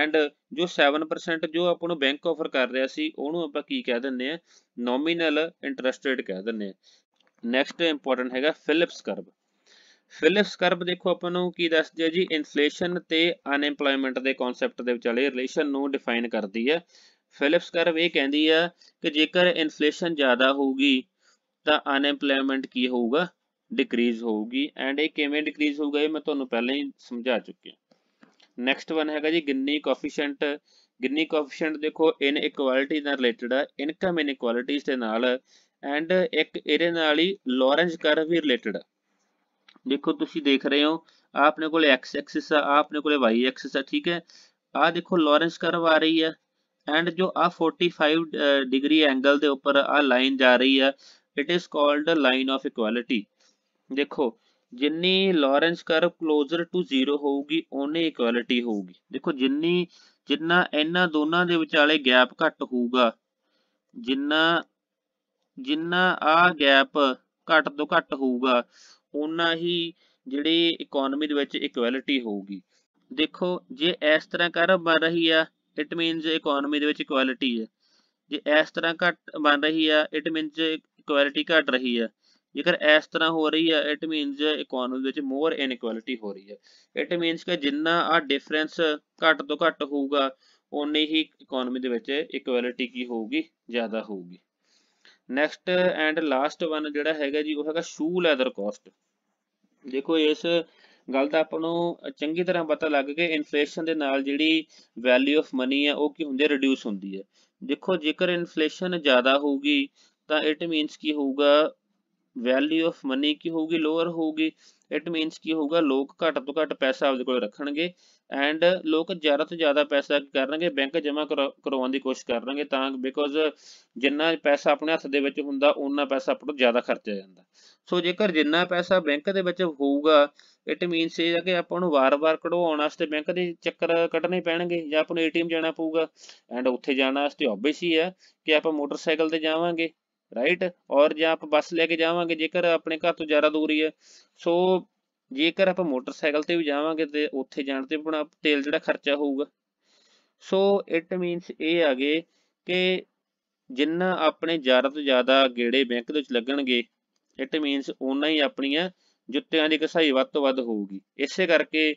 ਐਂਡ ਜੋ 7% ਜੋ ਆਪਾਂ ਨੂੰ ਬੈਂਕ ਆਫਰ ਕਰ ਰਿਹਾ ਸੀ ਉਹਨੂੰ ਆਪਾਂ ਕੀ ਕਹਿ ਦਿੰਨੇ ਆ ਨੋਮੀਨਲ ਇੰਟਰਸਟ ਰੇਟ ਕਹਿ ਦਿੰਨੇ ਆ ਨੈਕਸਟ ਇੰਪੋਰਟੈਂਟ ਹੈਗਾ ਫਿਲਿਪਸ ਕਰਵ ਫਿਲਿਪਸ ਕਰਵ ਦੇਖੋ ਆਪਾਂ ਨੂੰ ਕੀ ਦੱਸਦੀ ਹੈ ਜੀ ਇਨਫਲੇਸ਼ਨ ਤੇ ਅਨਐਮਪਲੋਇਮੈਂਟ ਦੇ ਕਨਸੈਪਟ ਦੇ ਵਿਚਾਲੇ ਰਿਲੇਸ਼ਨ ਨੂੰ ਡਿਫਾਈਨ ਕਰਦੀ ਹੈ ਫਿਲਿਪਸ ਕਰਵ ਇਹ ਕਹਿੰਦੀ ਹੈ ਕਿ ਜੇਕਰ ਇਨਫਲੇਸ਼ਨ ਜ਼ਿਆਦਾ ਹੋਊਗੀ ਤਾਂ ਅਨਐਮਪਲੋਇਮੈਂਟ ਕੀ ਹੋਊਗਾ ਡਿਕਰੀਜ਼ ਹੋਊਗੀ ਐਂਡ ਇਹ ਕਿਵੇਂ ਡਿਕਰੀਜ਼ ਹੋਊਗਾ ਇਹ ਮੈਂ ਤੁਹਾਨੂੰ ਪਹਿਲਾਂ ਹੀ ਸਮਝਾ ਚੁੱਕਿਆ ਨੈਕਸਟ ਵਨ ਹੈਗਾ ਜੀ ਗਿੰਨੀ ਕੋਫੀਸ਼ੀਐਂਟ ਗਿੰਨੀ ਕੋਫੀਸ਼ੀਐਂਟ ਦੇਖੋ ਇਨ ਇਕਵੈਲਿਟੀ ਨਾਲ ਰਿਲੇਟਡ ਹੈ ਇਨਕਮ ਇਨ ਇਕਵੈਲਿਟੀਜ਼ ਦੇ ਨਾਲ ਐਂਡ ਇੱਕ ਇਹਦੇ ਨਾਲ ਹੀ ਲੋਰੈਂਜ ਕਰਵ ਵੀ ਰਿਲੇਟਡ ਹੈ ਦੇਖੋ ਤੁਸੀਂ ਦੇਖ ਰਹੇ ਹੋ ਆਪਣੇ ਕੋਲ x ਐਕਸਿਸ ਆ ਆਪਣੇ ਕੋਲ y ਐਕਸਿਸ ਆ ਠੀਕ ਹੈ ਆ ਦੇਖੋ ਲੋਰੈਂਜ ਕਰਵ ਆ ਰਹੀ ਹੈ ਐਂਡ ਜੋ ਆ 45 ਡਿਗਰੀ ਐਂਗਲ ਦੇ ਉੱਪਰ ਆ ਲਾਈਨ ਜਾ ਰਹੀ ਹੈ it is called line of equality ਦੇਖੋ ਜਿੰਨੀ ਲਾਰੈਂਸ ਕਰਵ ক্লোਜ਼ਰ ਟੂ 0 ਹੋਊਗੀ ਓਨੇ ਇਕੁਐਲਿਟੀ ਹੋਊਗੀ ਦੇਖੋ ਜਿੰਨੀ ਜਿੰਨਾ ਇਹਨਾਂ ਦੋਨਾਂ ਦੇ ਵਿਚਾਲੇ ਗੈਪ ਘੱਟ ਹੋਊਗਾ ਜਿੰਨਾ ਜਿੰਨਾ ਆ ਗੈਪ ਘੱਟ ਤੋਂ ਘੱਟ ਹੋਊਗਾ ਓਨਾ ਹੀ ਜਿਹੜੀ ਇਕਨੋਮੀ ਦੇ ਵਿੱਚ ਇਕੁਐਲਿਟੀ ਹੋਊਗੀ ਦੇਖੋ ਜੇ ਇਸ ਤਰ੍ਹਾਂ ਕਰਵ ਬਣ ਰਹੀ ਆ ਇਟ ਮੀਨਸ ਇਕਨੋਮੀ ਦੇ ਵਿੱਚ ਇਕੁਐਲਿਟੀ ਹੈ ਜੇ ਇਸ ਤਰ੍ਹਾਂ ਘਟ ਬਣ ਰਹੀ ਆ ਇਟ ਮੀਨਸ ਇਕੁਐਲਿਟੀ ਘਟ ਰਹੀ ਆ ਜੇਕਰ ਇਸ ਤਰ੍ਹਾਂ ਹੋ ਰਹੀ ਹੈ ਇਟ ਮੀਨਸ ਇਕਨੋਮੀ ਵਿੱਚ ਮੋਰ ਇਨਇਕੁਐਲਿਟੀ ਹੋ ਰਹੀ ਹੈ ਇਟ ਮੀਨਸ ਕਿ ਜਿੰਨਾ ਆ ਡਿਫਰੈਂਸ ਘੱਟ ਤੋਂ ਘੱਟ ਹੋਊਗਾ ਉਨੀ ਹੀ ਇਕਨੋਮੀ ਦੇ ਵਿੱਚ ਇਕੁਐਲਿਟੀ ਕੀ ਹੋਊਗੀ ਜ਼ਿਆਦਾ ਹੋਊਗੀ ਨੈਕਸਟ ਐਂਡ ਲਾਸਟ ਵਨ ਜਿਹੜਾ ਹੈਗਾ ਜੀ ਉਹ ਹੈਗਾ ਸ਼ੂ ਲੈਦਰ ਕਾਸਟ ਦੇਖੋ ਇਸ ਗੱਲ ਦਾ ਆਪਾਂ ਨੂੰ ਚੰਗੀ ਤਰ੍ਹਾਂ ਪਤਾ ਲੱਗ ਗਿਆ ਇਨਫਲੇਸ਼ਨ ਦੇ ਨਾਲ ਜਿਹੜੀ ਵੈਲਿਊ ਆਫ ਮਨੀ ਹੈ ਉਹ ਕੀ ਹੁੰਦੀ ਹੈ ਰਿਡਿਊਸ ਹੁੰਦੀ ਹੈ ਦੇਖੋ ਜੇਕਰ ਇਨਫਲੇਸ਼ਨ ਜ਼ਿਆਦਾ ਹੋਊਗੀ ਤਾਂ ਇਟ ਮੀਨਸ ਕੀ ਹੋਊਗਾ ਵੈਲਿਊ ਆਫ ਮਨੀ ਕੀ ਹੋਊਗੀ ਲੋਅਰ ਹੋਊਗੀ ਇਟ ਮੀਨਸ ਕੀ ਹੋਊਗਾ ਲੋਕ ਘੱਟ ਤੋਂ ਘੱਟ ਪੈਸਾ ਆਪਦੇ ਕੋਲ ਰੱਖਣਗੇ ਐਂਡ ਲੋਕ ਜ਼ਿਆਦਾ ਤੋਂ ਜ਼ਿਆਦਾ ਪੈਸਾ ਕਰਨਗੇ ਬੈਂਕ ਜਮ੍ਹਾਂ ਕਰਵਾਉਣ ਦੀ ਕੋਸ਼ਿਸ਼ ਕਰਨਗੇ ਤਾਂ ਬਿਕੋਜ਼ ਜਿੰਨਾ ਪੈਸਾ ਆਪਣੇ ਹੱਥ ਦੇ ਵਿੱਚ ਹੁੰਦਾ ਉਹਨਾਂ ਪੈਸਾ ਆਪਣਾ ਜ਼ਿਆਦਾ ਖਰਚਿਆ ਜਾਂਦਾ ਸੋ ਜੇਕਰ ਜਿੰਨਾ ਪੈਸਾ ਬੈਂਕ ਦੇ ਵਿੱਚ ਹੋਊਗਾ ਇਟ ਮੀਨਸ ਇਹ ਹੈ ਕਿ ਆਪਾਂ ਨੂੰ ਵਾਰ-ਵਾਰ ਕਢਵਾਉਣ ਵਾਸਤੇ ਬੈਂਕ ਦੇ ਚੱਕਰ ਕੱਟਣੇ ਪੈਣਗੇ ਜਾਂ ਆਪਾਂ ਨੂੰ ਏਟੀਐਮ ਜਾਣਾ ਪਊਗਾ ਐਂਡ ਉੱਥੇ ਜਾਣਾ ਵਾਸਤੇ ਆਬਵੀਅਸ ਹੀ ਹੈ ਕਿ ਆਪਾਂ ਮੋਟਰਸਾਈਕਲ ਤੇ ਜਾਵਾਂਗੇ ਰਾਈਟ ਔਰ ਜੇ ਆਪ ਬੱਸ ਲੈ ਕੇ ਜਾਵਾਂਗੇ ਜੇਕਰ ਆਪਣੇ ਘਰ ਤੋਂ ਜ਼ਿਆਦਾ ਦੂਰੀ ਹੈ ਸੋ ਜੇਕਰ ਆਪਾਂ ਮੋਟਰਸਾਈਕਲ ਤੇ ਵੀ ਜਾਵਾਂਗੇ ਤੇ ਉੱਥੇ ਜਾਣ ਤੇ ਆਪਣਾ ਤੇਲ ਜਿਹੜਾ ਖਰਚਾ ਹੋਊਗਾ ਸੋ ਇਟ ਮੀਨਸ ਇਹ ਆ ਗਏ ਕਿ ਜਿੰਨਾ ਆਪਣੇ ਜ਼ਿਆਦਾ ਤੋਂ ਜ਼ਿਆਦਾ ਗੇੜੇ ਬੈਂਕ ਦੇ ਵਿੱਚ ਲੱਗਣਗੇ ਇਟ ਮੀਨਸ ਉਨਾ ਹੀ ਆਪਣੀਆਂ ਜੁੱਤਿਆਂ ਦੀ ਕਸਾਈ ਵੱਧ ਤੋਂ ਵੱਧ ਹੋਊਗੀ ਇਸੇ ਕਰਕੇ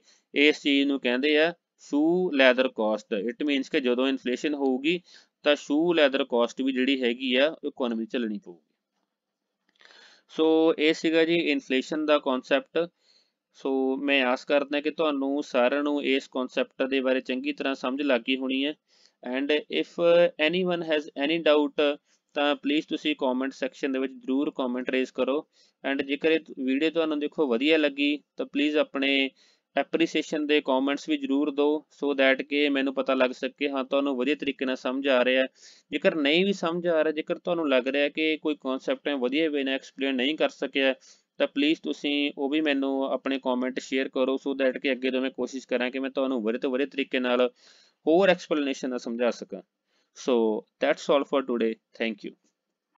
ਇਸ ਚੀਜ਼ ਨੂੰ ਕਹਿੰਦੇ ਆ shoe leather cost it means ਕਿ ਜਦੋਂ ਇਨਫਲੇਸ਼ਨ ਹੋਊਗੀ ਤਾਂ ਸ਼ੂ ਲੈਦਰ ਕਾਸਟ ਵੀ ਜਿਹੜੀ ਹੈਗੀ ਆ ਇਕਨੋਮੀ ਚੱਲਣੀ ਪਊਗੀ ਸੋ ਇਹ ਸੀਗਾ ਜੀ ਇਨਫਲੇਸ਼ਨ ਦਾ ਕਨਸੈਪਟ ਸੋ ਮੈਂ ਆਸ ਕਰਦਾ ਕਿ ਤੁਹਾਨੂੰ ਸਾਰਿਆਂ ਨੂੰ ਇਸ ਕਨਸੈਪਟ ਦੇ ਬਾਰੇ ਚੰਗੀ ਤਰ੍ਹਾਂ ਸਮਝ ਲੱਗ ਗਈ ਹੋਣੀ ਹੈ and if anyone has any doubt ਤਾਂ ਪਲੀਜ਼ ਤੁਸੀਂ ਕਮੈਂਟ ਸੈਕਸ਼ਨ ਦੇ ਵਿੱਚ ਜਰੂਰ ਕਮੈਂਟ ਰੇਜ਼ ਕਰੋ ਐਂਡ ਜੇਕਰ ਇਹ ਵੀਡੀਓ ਤੁਹਾਨੂੰ ਦੇਖੋ ਵਧੀਆ ਲੱਗੀ ਤਾਂ ਪਲੀਜ਼ ਆਪਣੇ ਐਪਰੀਸੀਏਸ਼ਨ ਦੇ ਕਮੈਂਟਸ ਵੀ ਜਰੂਰ ਦਿਓ ਸੋ ਥੈਟ ਕਿ ਮੈਨੂੰ ਪਤਾ ਲੱਗ ਸਕੇ ਹਾਂ ਤੁਹਾਨੂੰ ਵਧੀਆ ਤਰੀਕੇ ਨਾਲ ਸਮਝ ਆ ਰਿਹਾ ਜੇਕਰ ਨਹੀਂ ਵੀ ਸਮਝ ਆ ਰਿਹਾ ਜੇਕਰ ਤੁਹਾਨੂੰ ਲੱਗ ਰਿਹਾ ਕਿ ਕੋਈ ਕਨਸੈਪਟ ਹੈ ਵਧੀਆ ਵੇ ਨਾਲ ਐਕਸਪਲੇਨ ਨਹੀਂ ਕਰ ਸਕਿਆ ਤਾਂ ਪਲੀਜ਼ ਤੁਸੀਂ ਉਹ ਵੀ ਮੈਨੂੰ ਆਪਣੇ ਕਮੈਂਟ ਸ਼ੇਅਰ ਕਰੋ ਸੋ ਥੈਟ ਕਿ ਅੱਗੇ ਤੋਂ ਮੈਂ ਕੋਸ਼ਿਸ਼ ਕਰਾਂ ਕਿ ਮੈਂ ਤੁਹਾਨੂੰ ਵਧੀਆ ਤੋਂ ਵਧੀਆ ਤਰੀਕੇ ਨਾਲ ਹੋਰ ਐਕਸਪਲੇਨੇਸ਼ਨ ਨਾਲ ਸਮਝਾ ਸਕਾਂ so that's all for today thank you